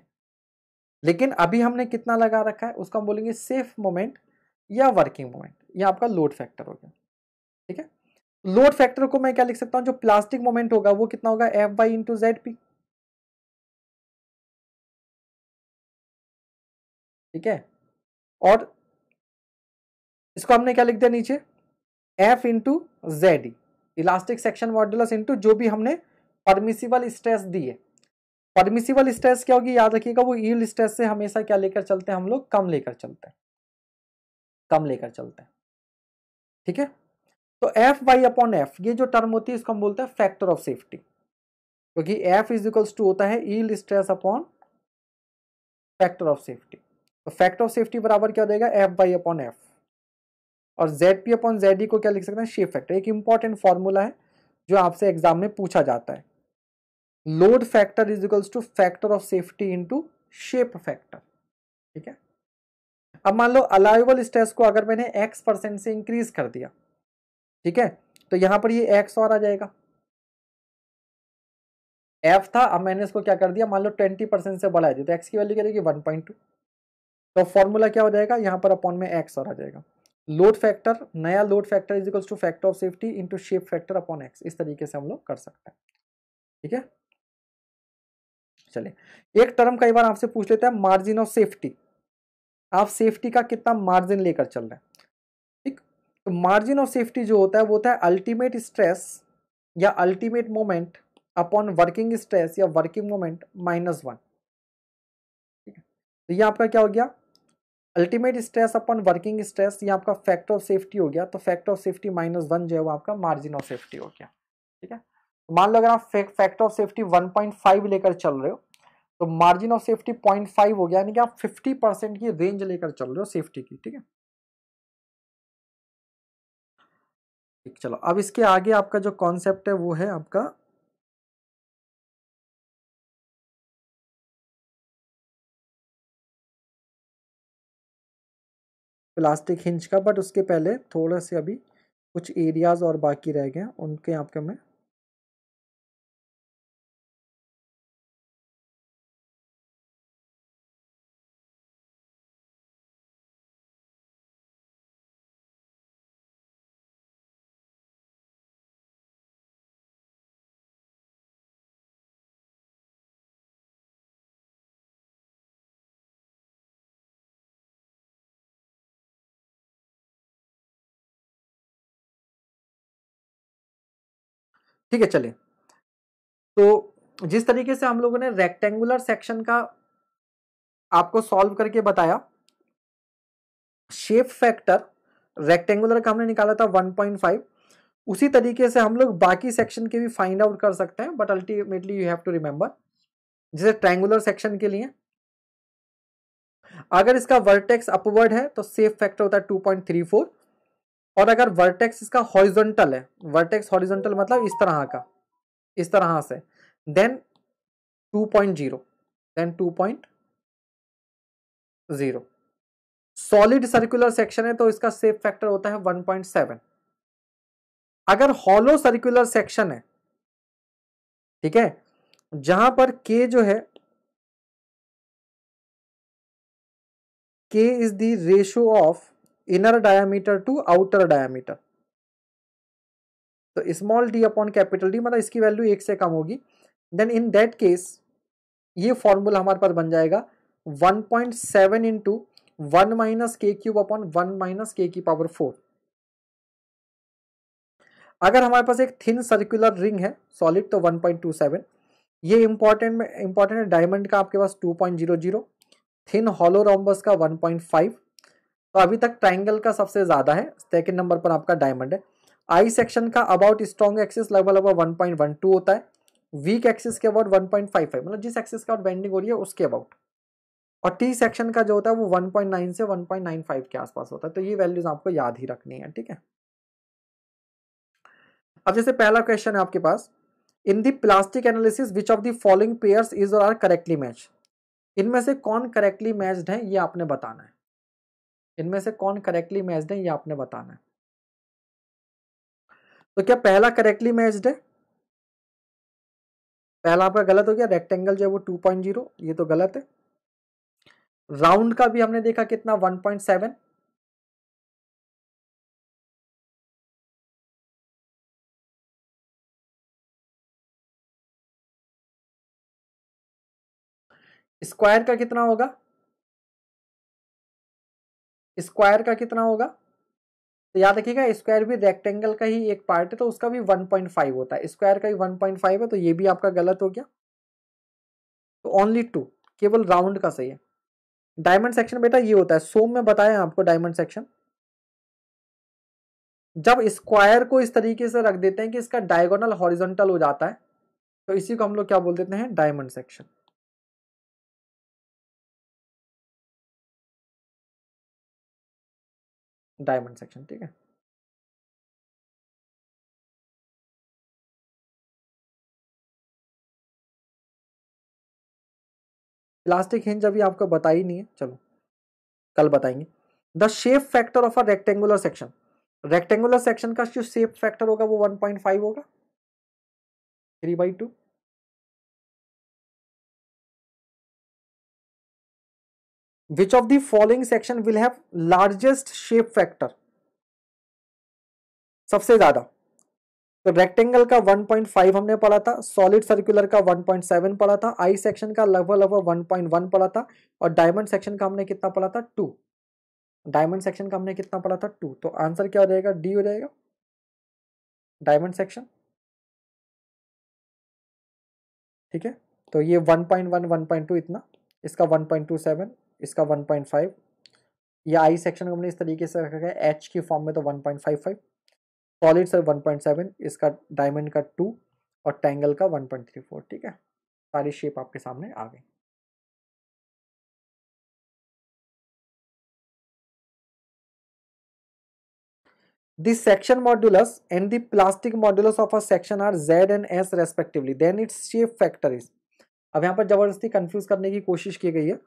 लेकिन अभी हमने कितना लगा रखा है उसका हम बोलेंगे सेफ मोमेंट या वर्किंग मोमेंट या आपका लोड फैक्टर हो गया ठीक है लोड फैक्टर को मैं क्या लिख सकता हूँ जो प्लास्टिक मोमेंट होगा वो कितना होगा F Y into Z P ठीक है और इसको हमने क्या लिख दिया नीचे F into Z elastic section modulus into जो भी हमने परमिसिबल स्ट्रेस दिए परमिसिबल स्ट्रेस क्या होगी याद रखिएगा वो ईल स्ट्रेस से हमेशा क्या लेकर चलते हैं हम लोग कम लेकर चलते हैं कम लेकर चलते हैं ठीक है तो एफ वाई अपॉन एफ ये जो टर्म होती है इसको हम बोलते हैं फैक्टर ऑफ सेफ्टी क्योंकि एफ इज इक्वल्स टू होता है yield stress upon factor of safety तो फैक्टर ऑफ सेफ्टी बराबर क्या हो जाएगा एफ वाई अपॉन एफ और Z P upon Z E को क्या लिख सकते हैं शेप फैक्टर एक इंपॉर्टेंट फॉर्मूला है जो आपसे एग्जाम में पूछा जाता है load factor is equals to factor of safety into shape factor ठीक है अब मान लो अलाइवल स्ट्रेस को अगर मैंने एक्स परसेंट से इंक्रीज कर दिया ठीक है तो यहां पर ये एक्स और आ जाएगा एफ था अब मैंने इसको क्या कर दिया मान लो ट्वेंटी परसेंट से बढ़ा दिया तो एक्स की वैल्यू क्या रहेगी वन पॉइंट टू तो फॉर्मूला क्या हो जाएगा यहां पर अपॉन में एक्स और आ जाएगा लोड फैक्टर नया load factor is equals to factor of safety into shape factor upon X इस तरीके से हम लोग कर सकते हैं ठीक है चलिए एक टर्म कई बार आपसे पूछ लेते हैं मार्जिन ऑफ सेफ्टी आप सेफ्टी का कितना मार्जिन लेकर चल रहे हैं ठीक तो मार्जिन ऑफ सेफ्टी जो होता है वो होता है अल्टीमेट स्ट्रेस या ultimate moment upon working stress या वर्किंग मोमेंट माइनस वन ठीक है तो ये आपका क्या हो गया ultimate stress upon working stress या आपका फैक्टर ऑफ सेफ्टी हो गया तो factor of safety minus one जो है वो आपका मार्जिन ऑफ सेफ्टी हो गया ठीक है तो मान लो अगर आप फैक्टर ऑफ सेफ्टी 1.5 लेकर चल रहे हो तो मार्जिन ऑफ सेफ्टी 0.5 हो गया यानी कि आप 50 परसेंट की रेंज लेकर चल रहे हो सेफ्टी की ठीक है ठीक चलो अब इसके आगे आपका जो कॉन्सेप्ट है वो है आपका प्लास्टिक हिंज का बट उसके पहले थोड़ा से अभी कुछ एरियाज़ और बाकी रह गए हैं उनके यहाँ पे मैं ठीक है चले तो जिस तरीके से हम लोगों ने रेक्टेंगुलर सेक्शन का आपको सॉल्व करके बताया शेप फैक्टर रेक्टेंगुलर का हमने निकाला था 1.5 उसी तरीके से हम लोग बाकी सेक्शन के भी फाइंड आउट कर सकते हैं but ultimately you have to remember जैसे ट्रेंगुलर सेक्शन के लिए अगर इसका वर्टेक्स अपवर्ड है तो सेफ फैक्टर होता है 2.34 और अगर वर्टेक्स इसका हॉरिजॉन्टल है वर्टेक्स हॉरिजॉन्टल मतलब इस तरह का इस तरह से then 2.0 then 2.0 solid circular section है तो इसका सेफ फैक्टर होता है 1.7 अगर हॉलो सर्कुलर सेक्शन है ठीक है जहां पर के जो है K is the ratio of inner diameter to outer diameter तो small D upon capital D मतलब इसकी वैल्यू एक से कम होगी देन इन दैट केस ये फॉर्मूला हमारे पास बन जाएगा 1.7 point seven into one minus K cube upon one minus K की पावर फोर अगर हमारे पास एक थिन सर्कुलर रिंग है सॉलिड तो 1.27 ये इंपॉर्टेंट इंपॉर्टेंट है डायमंड का आपके पास 2.00 थिन हॉलो रॉम्बस का 1.5 तो अभी तक ट्राइंगल का सबसे ज्यादा है सेकेंड नंबर पर आपका डायमंड है आई सेक्शन का अबाउट स्ट्रॉन्ग एक्सिस लगभग लगभग वन वन पॉइंट टू होता है वीक एक्सिस के about one point five five मतलब जिस एक्सिस का बेंडिंग हो रही है उसके अबाउट और टी सेक्शन का जो होता है वो वन पॉइंट नाइन से वन पॉइंट नाइन फाइव के आसपास होता है तो ये वैल्यूज आपको याद ही रखनी है ठीक है अब जैसे पहला क्वेश्चन है आपके पास in the plastic analysis which of the following pairs is or are correctly match इनमें से कौन करेक्टली मैच्ड है ये आपने बताना है इनमें से कौन करेक्टली मैच्ड है ये आपने बताना है तो क्या पहला करेक्टली मैच्ड है पहला आपका गलत हो गया रेक्टेंगल जो है वो टू पॉइंट जीरो ये तो गलत है राउंड का भी हमने देखा कितना वन पॉइंट सेवन स्क्वायर का कितना होगा स्क्वायर का कितना होगा तो याद रखिएगा स्क्वायर भी रेक्टेंगल का ही एक पार्ट है तो उसका भी 1.5 होता है स्क्वायर का ही 1.5 है तो ये भी आपका गलत हो गया तो ओनली टू केवल राउंड का सही है डायमंड सेक्शन बेटा ये होता है सोम में बताया आपको डायमंड सेक्शन जब स्क्वायर को इस तरीके से रख देते हैं कि इसका डायगोनल हॉरिजोंटल हो जाता है तो इसी को हम लोग क्या बोल देते हैं डायमंड सेक्शन डायमंड सेक्शन ठीक है इलास्टिक हिंज अभी आपको बता ही नहीं है चलो कल बताएंगे the shape factor of a rectangular section rectangular section का जो शेप फैक्टर होगा वो 1.5 होगा three by two which of the following section will have largest shape factor सबसे ज्यादा तो रेक्टेंगल का 1.5 हमने पढ़ा था सॉलिड सर्कुलर का 1.7 पढ़ा था आई सेक्शन का लगभग लगभग 1.1 पढ़ा था और डायमंड सेक्शन का हमने कितना पढ़ा था टू डायमंड सेक्शन का हमने कितना पढ़ा था टू तो आंसर क्या हो जाएगा डी हो जाएगा डायमंड सेक्शन ठीक है तो ये 1.1 1.2 इतना इसका 1.27 इसका 1.5 या आई सेक्शन हमने इस तरीके से रखा है एच की फॉर्म में तो one point five five solid sir one point seven इसका डायमंड का 2 और टेंगल का वन पॉइंट थ्री फोर ठीक है सारी शेप आपके सामने आ गई this section modulus and the plastic modulus of a section are Z and S respectively then its shape factor अब यहाँ पर जबरदस्ती कंफ्यूज करने की कोशिश की गई है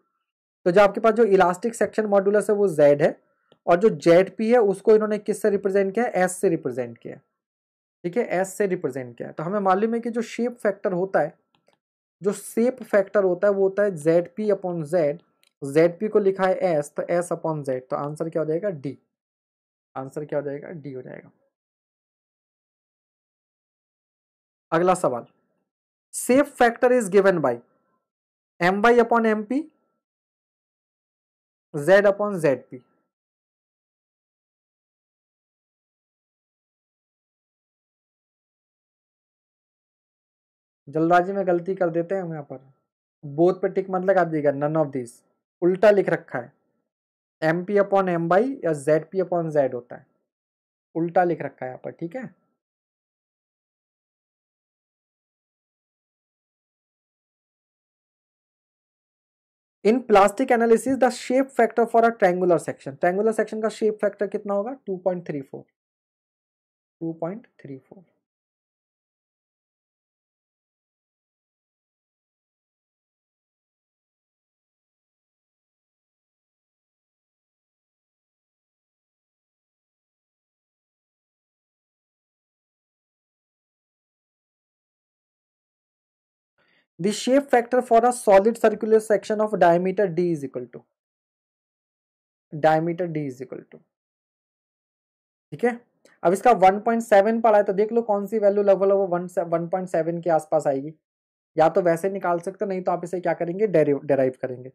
तो जो आपके पास जो इलास्टिक सेक्शन मॉड्यूलस है वो जेड है और जो जेड पी है उसको इन्होंने किस से रिप्रेजेंट किया एस से रिप्रेजेंट किया ठीक है एस से रिप्रेजेंट किया तो हमें मालूम है कि जो शेप फैक्टर होता है जो शेप फैक्टर होता है वो होता है Z P upon Z Z P को लिखा है एस तो एस अपॉन जेड तो आंसर क्या हो जाएगा डी आंसर क्या हो जाएगा डी हो जाएगा अगला सवाल safe factor is given by M Y upon M P z Z P जल्दबाजी में गलती कर देते हैं हम यहाँ पर बोध पे टिक मत लगा दीजिएगा नन ऑफ दिस उल्टा लिख रखा है M P upon M by या जेड पी अपॉन जेड होता है उल्टा लिख रखा है यहाँ पर ठीक है in plastic analysis the shape factor for a triangular section triangular section का शेप फैक्टर कितना होगा 2.34 2.34 The shape factor for a solid circular section of diameter d is equal to diameter d is equal to ठीक है अब इसका 1.7 पड़ा है तो देख लो कौन सी वैल्यू लगभग लगभग 1.7 के आसपास आएगी या तो वैसे निकाल सकते नहीं तो आप इसे क्या करेंगे डेराइव करेंगे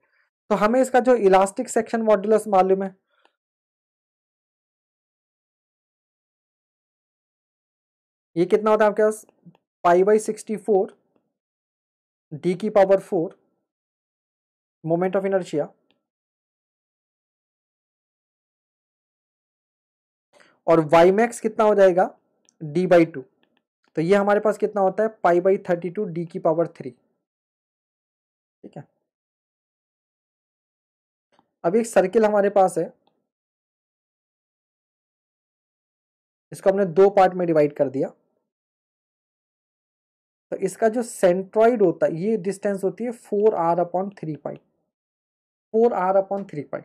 तो हमें इसका जो इलास्टिक सेक्शन मॉड्यूलस मालूम है ये कितना होता है आपके पास pi by sixty four D की power four moment of inertia और वाई मैक्स कितना हो जाएगा डी बाई टू तो ये हमारे पास कितना होता है pi by thirty two D की पावर थ्री ठीक है अब एक सर्किल हमारे पास है इसको हमने दो पार्ट में डिवाइड कर दिया तो इसका जो सेंट्रॉइड होता है ये डिस्टेंस होती है four R upon three pi four R upon three pi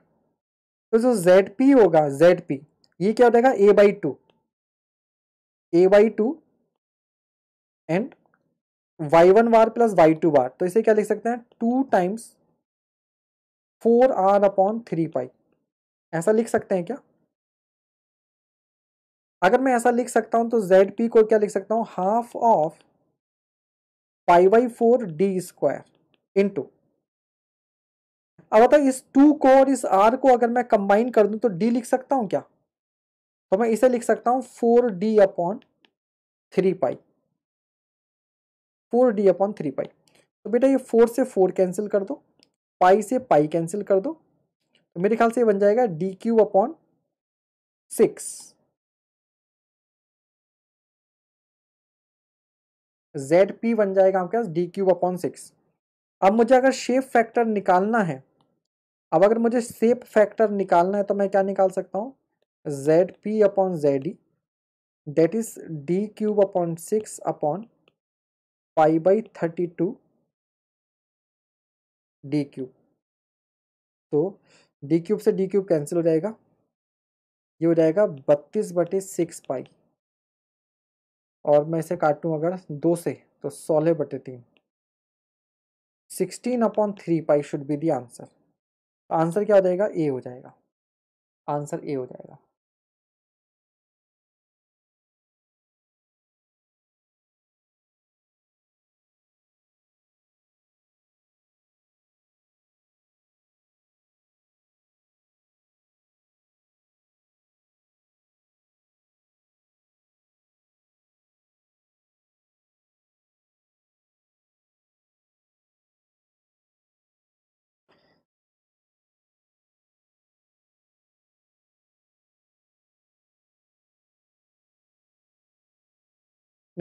तो जो जेड पी होगा जेड पी ये क्या हो जाएगा A by two A by two and Y one bar plus Y two bar तो इसे क्या लिख सकते हैं two times four R upon three pi ऐसा लिख सकते हैं क्या अगर मैं ऐसा लिख सकता हूं तो जेड पी को क्या लिख सकता हूं half of pi by four D square into अब बताओ इस टू को और इस आर को अगर मैं कंबाइन कर दूं तो डी लिख सकता हूं क्या तो मैं इसे लिख सकता हूं four D upon three pi four D upon three pi तो बेटा ये फोर से फोर कैंसिल कर दो पाई से पाई कैंसिल कर दो तो मेरे ख्याल से ये बन जाएगा D cube upon six Z P बन जाएगा आपके पास डी क्यूब अपॉन सिक्स अब मुझे अगर शेप फैक्टर निकालना है अब अगर मुझे शेप फैक्टर निकालना है तो मैं क्या निकाल सकता हूँ Z P upon Z E that is D cube upon six upon pi by thirty two D cube तो डी क्यूब से डी क्यूब कैंसिल हो जाएगा ये हो जाएगा बत्तीस बटे सिक्स पाई और मैं इसे काटूँ अगर दो से तो सोलह बटे तीन sixteen upon three pi should be the answer answer क्या हो जाएगा ए हो जाएगा आंसर ए हो जाएगा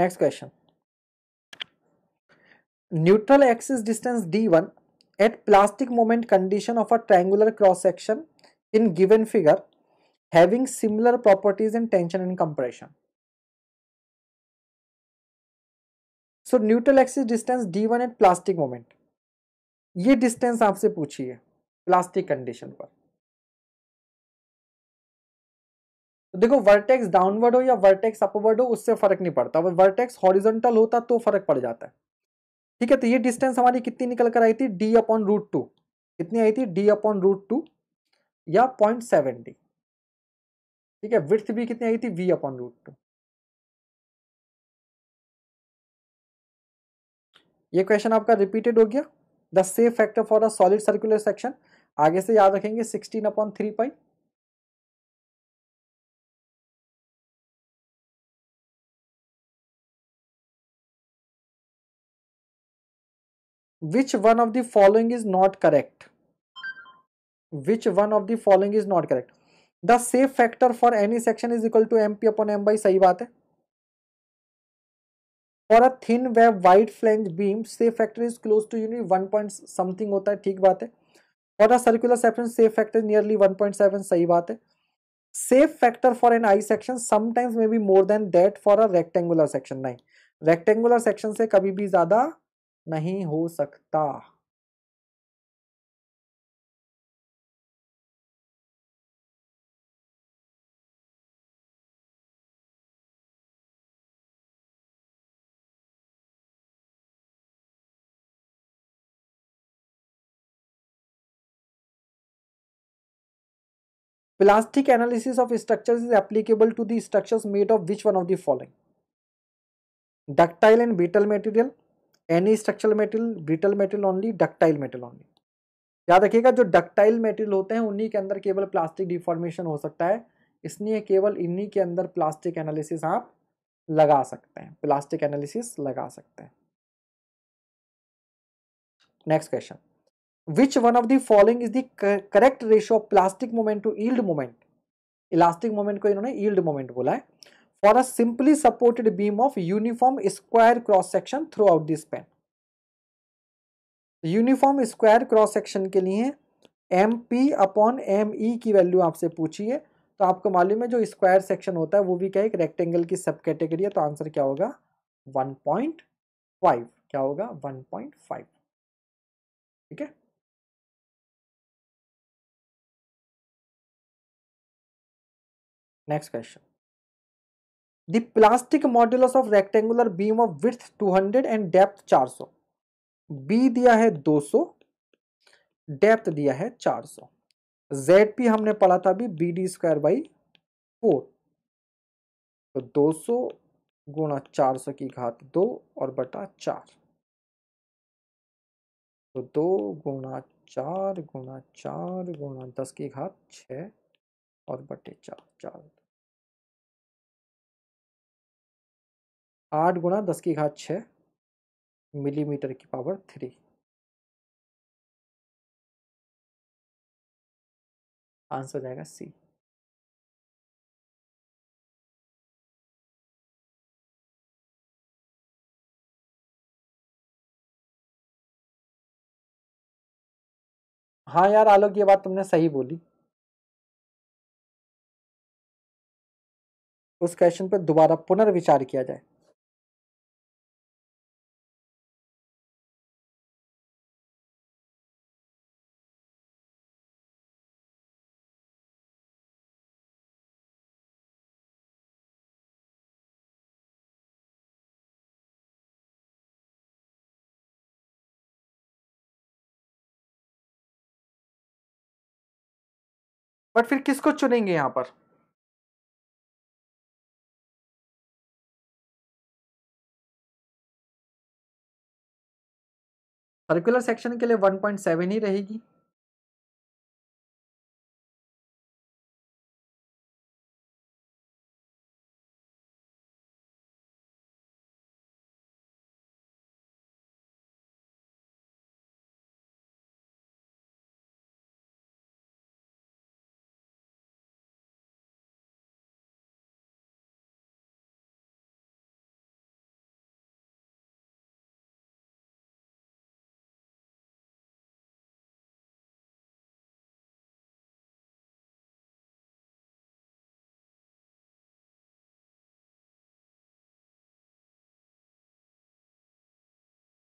next question neutral axis distance d1 at plastic moment condition of a triangular cross section in given figure having similar properties in tension and compression so neutral axis distance D one at plastic moment ये distance आपसे पूछी है plastic condition पर तो देखो vertex downward हो या vertex upward हो उससे फर्क नहीं पड़ता अगर वर्टेक्स हॉरिजेंटल होता तो फर्क पड़ जाता है ठीक है तो ये डिस्टेंस हमारी कितनी निकल कर आई थी d अपॉन रूट टू कितनी आई थी d अपॉन रूट टू या पॉइंट सेवन डी ठीक है विथ भी कितनी आई थी v अपॉन रूट टू ये क्वेश्चन आपका रिपीटेड हो गया the shape factor for a solid circular section आगे से याद रखेंगे sixteen upon three pi which one of the following is not correct which one of the following is not correct the shape factor for any section is equal to M P upon M by सही बात है for a thin web wide flange beam shape factor is close to unit one point something होता है ठीक बात है for a circular section shape factor nearly one point seven सही बात है shape factor for an I section sometimes may be more than that for a rectangular section नहीं rectangular section से कभी भी ज़्यादा नहीं हो सकता plastic analysis of structure is applicable to the structure made of which one of the following ductile and brittle material any structural metal brittle metal only ductile metal only याद रखिएगा जो डक्टाइल मेटल होते हैं उन्हीं के अंदर केवल plastic deformation हो सकता है इसलिए केवल इन्हीं के अंदर प्लास्टिक एनालिसिस आप लगा सकते हैं प्लास्टिक एनालिसिस लगा सकते हैं next question which one of the following is the correct ratio of plastic moment to yield moment elastic moment को इन्होंने ईल्ड मोमेंट बोला है for a simply supported beam of uniform square cross section throughout the span. Uniform square cross section के लिए M P upon M E की value आपसे पूछी है तो आपको मालूम है जो स्क्वायर सेक्शन होता है वो भी क्या एक रेक्टेंगल की सब कैटेगरी है तो आंसर क्या होगा 1.5 क्या होगा 1.5 ठीक है next question The plastic modulus of rectangular beam of width 200 and depth 400. B दिया है 200, depth दिया है 400. जेड पी हमने पढ़ा था अभी B D square by four तो दो सौ गुणा 400 की घात दो और बटा चार तो दो गुणा चार गुणा चार गुणा दस की घात छ और बटे चार चार आठ गुणा दस की घात छ मिलीमीटर की पावर थ्री आंसर हो जाएगा सी हाँ यार आलोक ये बात तुमने सही बोली उस क्वेश्चन पर दोबारा पुनर्विचार किया जाए बट फिर किसको चुनेंगे यहां पर सर्कुलर सेक्शन के लिए 1.7 ही रहेगी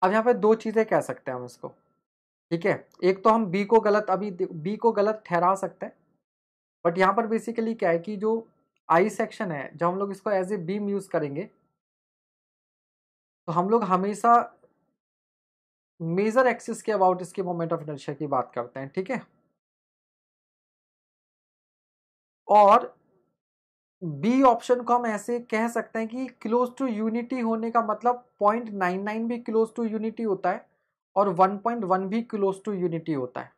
अब यहाँ पे दो चीज़ें कह सकते हैं हम इसको ठीक है एक तो हम बी को गलत अभी बी को गलत ठहरा सकते हैं बट यहाँ पर बेसिकली क्या है कि जो आई सेक्शन है जब हम लोग इसको एज ए बीम यूज़ करेंगे तो हम लोग हमेशा मेजर एक्सिस के अबाउट इसके मोमेंट ऑफ इनर्शिया की बात करते हैं ठीक है और बी ऑप्शन को हम ऐसे कह सकते हैं कि क्लोज टू यूनिटी होने का मतलब पॉइंट नाइन नाइन भी क्लोज टू यूनिटी होता है और वन पॉइंट वन भी क्लोज टू यूनिटी होता है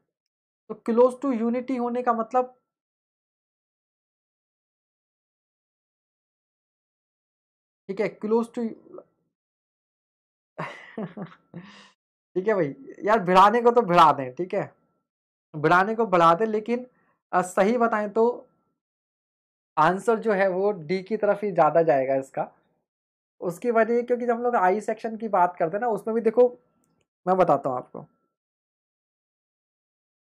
तो क्लोज टू यूनिटी होने का मतलब ठीक है क्लोज टू ठीक है भाई यार भिड़ाने को तो भिड़ा दें ठीक है भिड़ाने को बढ़ा दें लेकिन सही बताएं तो आंसर जो है वो डी की तरफ ही ज़्यादा जाएगा इसका उसकी वजह क्योंकि जब हम लोग आई सेक्शन की बात करते हैं ना उसमें भी देखो मैं बताता हूँ आपको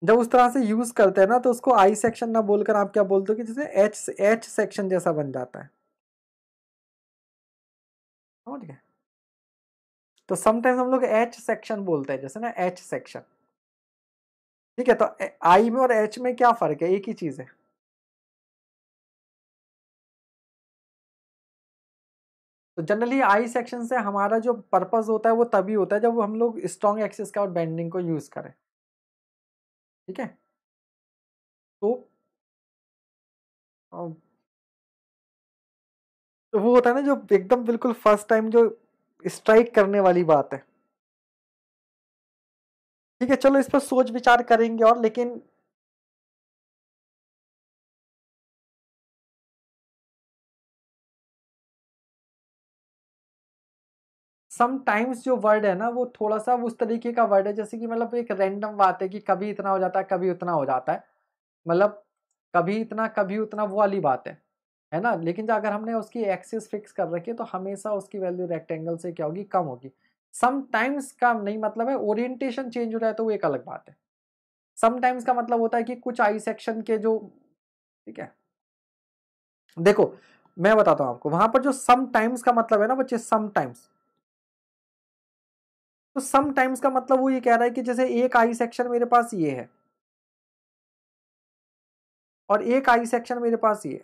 जब उस तरह से यूज़ करते हैं ना तो उसको आई सेक्शन ना बोलकर आप क्या बोलते हो कि जैसे एच एच सेक्शन जैसा बन जाता है समझ गए तो समटाइम्स हम लोग एच सेक्शन बोलते हैं जैसे ना एच सेक्शन ठीक है तो आई में और एच में क्या फ़र्क है एक ही चीज़ है तो जनरली आई सेक्शन से हमारा जो पर्पज़ होता है वो तभी होता है जब हम लोग स्ट्रॉन्ग एक्सेस का और बेंडिंग को यूज़ करें ठीक है तो तो वो होता है ना जो एकदम बिल्कुल फर्स्ट टाइम जो स्ट्राइक करने वाली बात है ठीक है चलो इस पर सोच विचार करेंगे और लेकिन समटाइम्स जो वर्ड है ना वो थोड़ा सा उस तरीके का वर्ड है जैसे कि मतलब एक रैंडम बात है कि कभी इतना हो जाता है कभी उतना हो जाता है मतलब कभी इतना कभी उतना वो वाली बात है है ना लेकिन जो अगर हमने उसकी एक्सिस फिक्स कर रखी है तो हमेशा उसकी वैल्यू रेक्टेंगल से क्या होगी कम होगी समटाइम्स का नहीं मतलब है ओरिएंटेशन चेंज हो रहा है तो वो एक अलग बात है समटाइम्स का मतलब होता है कि कुछ आई सेक्शन के जो ठीक है देखो मैं बताता हूं आपको वहां पर जो समटाइम्स का मतलब है ना बच्चे समटाइम्स तो समटाइम्स का मतलब वो ये कह रहा है कि जैसे एक आई सेक्शन मेरे पास ये है और एक आई सेक्शन मेरे पास ये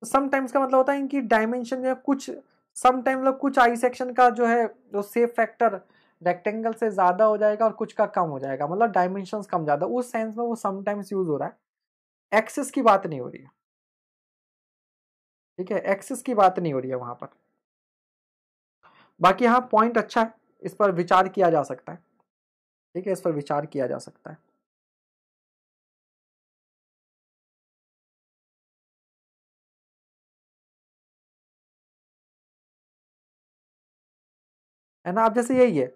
तो समटाइम्स का मतलब होता है इनकी डायमेंशन या कुछ समटाइम्स मतलब कुछ आई सेक्शन का जो है जो सेफ फैक्टर रेक्टेंगल से ज़्यादा हो जाएगा और कुछ का कम हो जाएगा मतलब डायमेंशन कम ज़्यादा उस सेंस में वो समटाइम्स यूज़ हो रहा है एक्सेस की बात नहीं हो रही है ठीक है एक्सेस की बात नहीं हो रही है वहां पर बाकी यहां पॉइंट अच्छा है इस पर विचार किया जा सकता है ठीक है इस पर विचार किया जा सकता है है ना आप जैसे यही है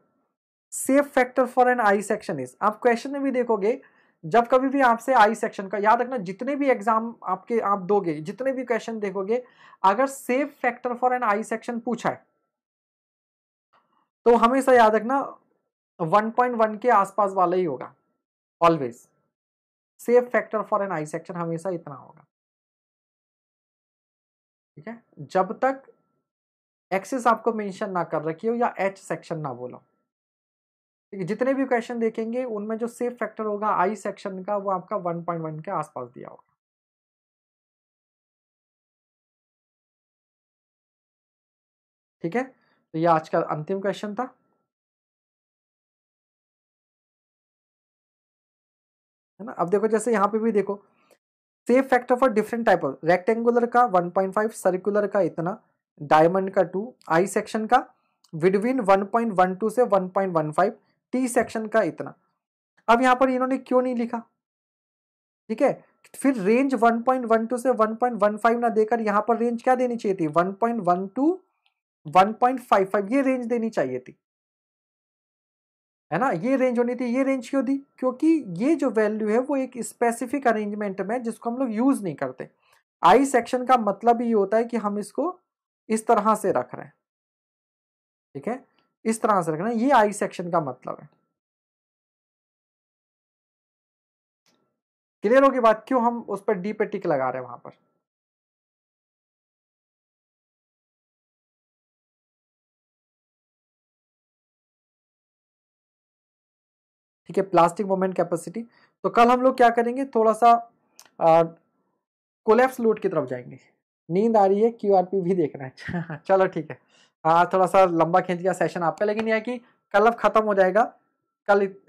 shape factor for an I section is आप क्वेश्चन में भी देखोगे जब कभी भी आपसे आई सेक्शन का याद रखना जितने भी एग्जाम आपके आप दोगे जितने भी क्वेश्चन देखोगे अगर shape factor for an I section पूछा है तो हमेशा याद रखना 1.1 के आसपास वाला ही होगा always shape factor for an I section हमेशा इतना होगा ठीक है जब तक एक्सिस आपको मेंशन ना कर रखी हो या एच सेक्शन ना बोलो ठीक है जितने भी क्वेश्चन देखेंगे उनमें जो सेफ फैक्टर होगा आई सेक्शन का वो आपका 1.1 के आसपास दिया होगा ठीक है तो यह आज का अंतिम क्वेश्चन था है ना अब देखो जैसे यहाँ पे भी देखो shape factor for different type of rectangular का 1.5 सर्कुलर का इतना डायमंड का टू आई सेक्शन का विडविन 1.12 से 1.15 टी सेक्शन का इतना अब यहाँ पर इन्होंने क्यों नहीं लिखा ठीक है फिर रेंज 1.12 से 1.15 ना देकर यहाँ पर रेंज क्या देनी चाहिए थी 1.12 1.55 ये रेंज देनी चाहिए थी है ना ये रेंज होनी थी ये रेंज क्यों दी क्योंकि ये जो वैल्यू है वो एक स्पेसिफिक अरेंजमेंट में जिसको हम लोग यूज नहीं करते आई सेक्शन का मतलब ये होता है कि हम इसको इस तरह से रख रहे हैं ठीक है इस तरह से रख रहे हैं ये आई सेक्शन का मतलब है क्लियर होगी बात क्यों हम उस पर डी पे टिक लगा रहे हैं वहां पर ठीक है प्लास्टिक मोमेंट कैपेसिटी तो कल हम लोग क्या करेंगे थोड़ा सा कोलेप्स लोड की तरफ जाएंगे नींद आ रही है क्यू आर पी भी देखना है चलो ठीक है हाँ थोड़ा सा लंबा खींच गया सेशन आपका लेकिन यह कि कल अब ख़त्म हो जाएगा कल इत...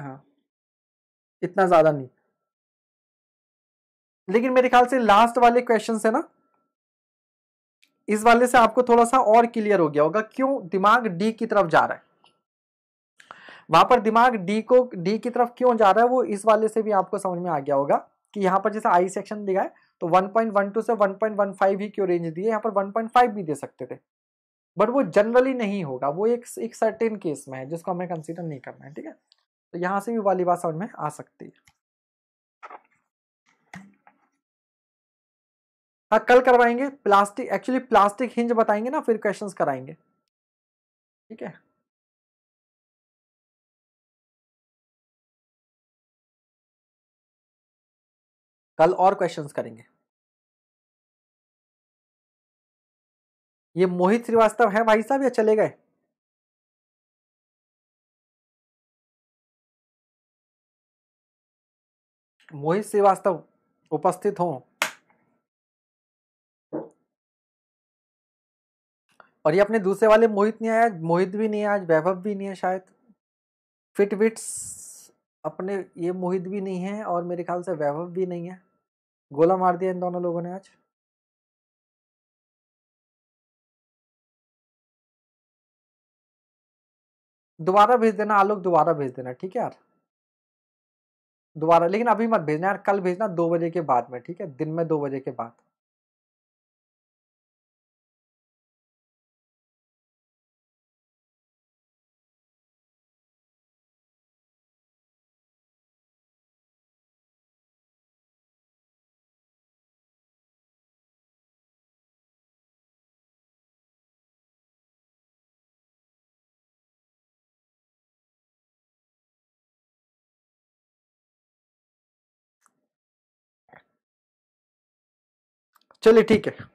हाँ इतना ज़्यादा नहीं लेकिन मेरे ख्याल से लास्ट वाले क्वेश्चन है ना इस वाले से आपको थोड़ा सा और क्लियर हो गया होगा क्यों दिमाग डी की तरफ जा रहा है वहां पर दिमाग डी को डी की तरफ क्यों जा रहा है वो इस वाले से भी आपको समझ में आ गया होगा कि यहाँ पर जैसे आई सेक्शन दिखाए तो 1.12 से 1.15 ही क्यों रेंज दी है यहाँ पर 1.5 भी दे सकते थे बट वो जनरली नहीं होगा वो एक एक सर्टेन केस में है जिसको हमें कंसिडर नहीं करना है ठीक है तो यहाँ से भी वाली बात समझ में आ सकती है हाँ कल करवाएंगे प्लास्टिक एक्चुअली प्लास्टिक हिंज बताएंगे ना फिर क्वेश्चंस कराएंगे ठीक है कल और क्वेश्चंस करेंगे ये मोहित श्रीवास्तव है भाई साहब या चले गए मोहित श्रीवास्तव उपस्थित हो और ये अपने दूसरे वाले मोहित नहीं आया मोहित भी नहीं है आज वैभव भी नहीं है शायद फिटविट्स अपने ये मोहित भी नहीं है और मेरे ख्याल से वैभव भी नहीं है गोला मार दिया इन दोनों लोगों ने आज दोबारा भेज देना आलोक दोबारा भेज देना ठीक है यार दोबारा लेकिन अभी मत भेजना यार कल भेजना दो बजे के बाद में ठीक है दिन में दो बजे के बाद चलिए ठीक है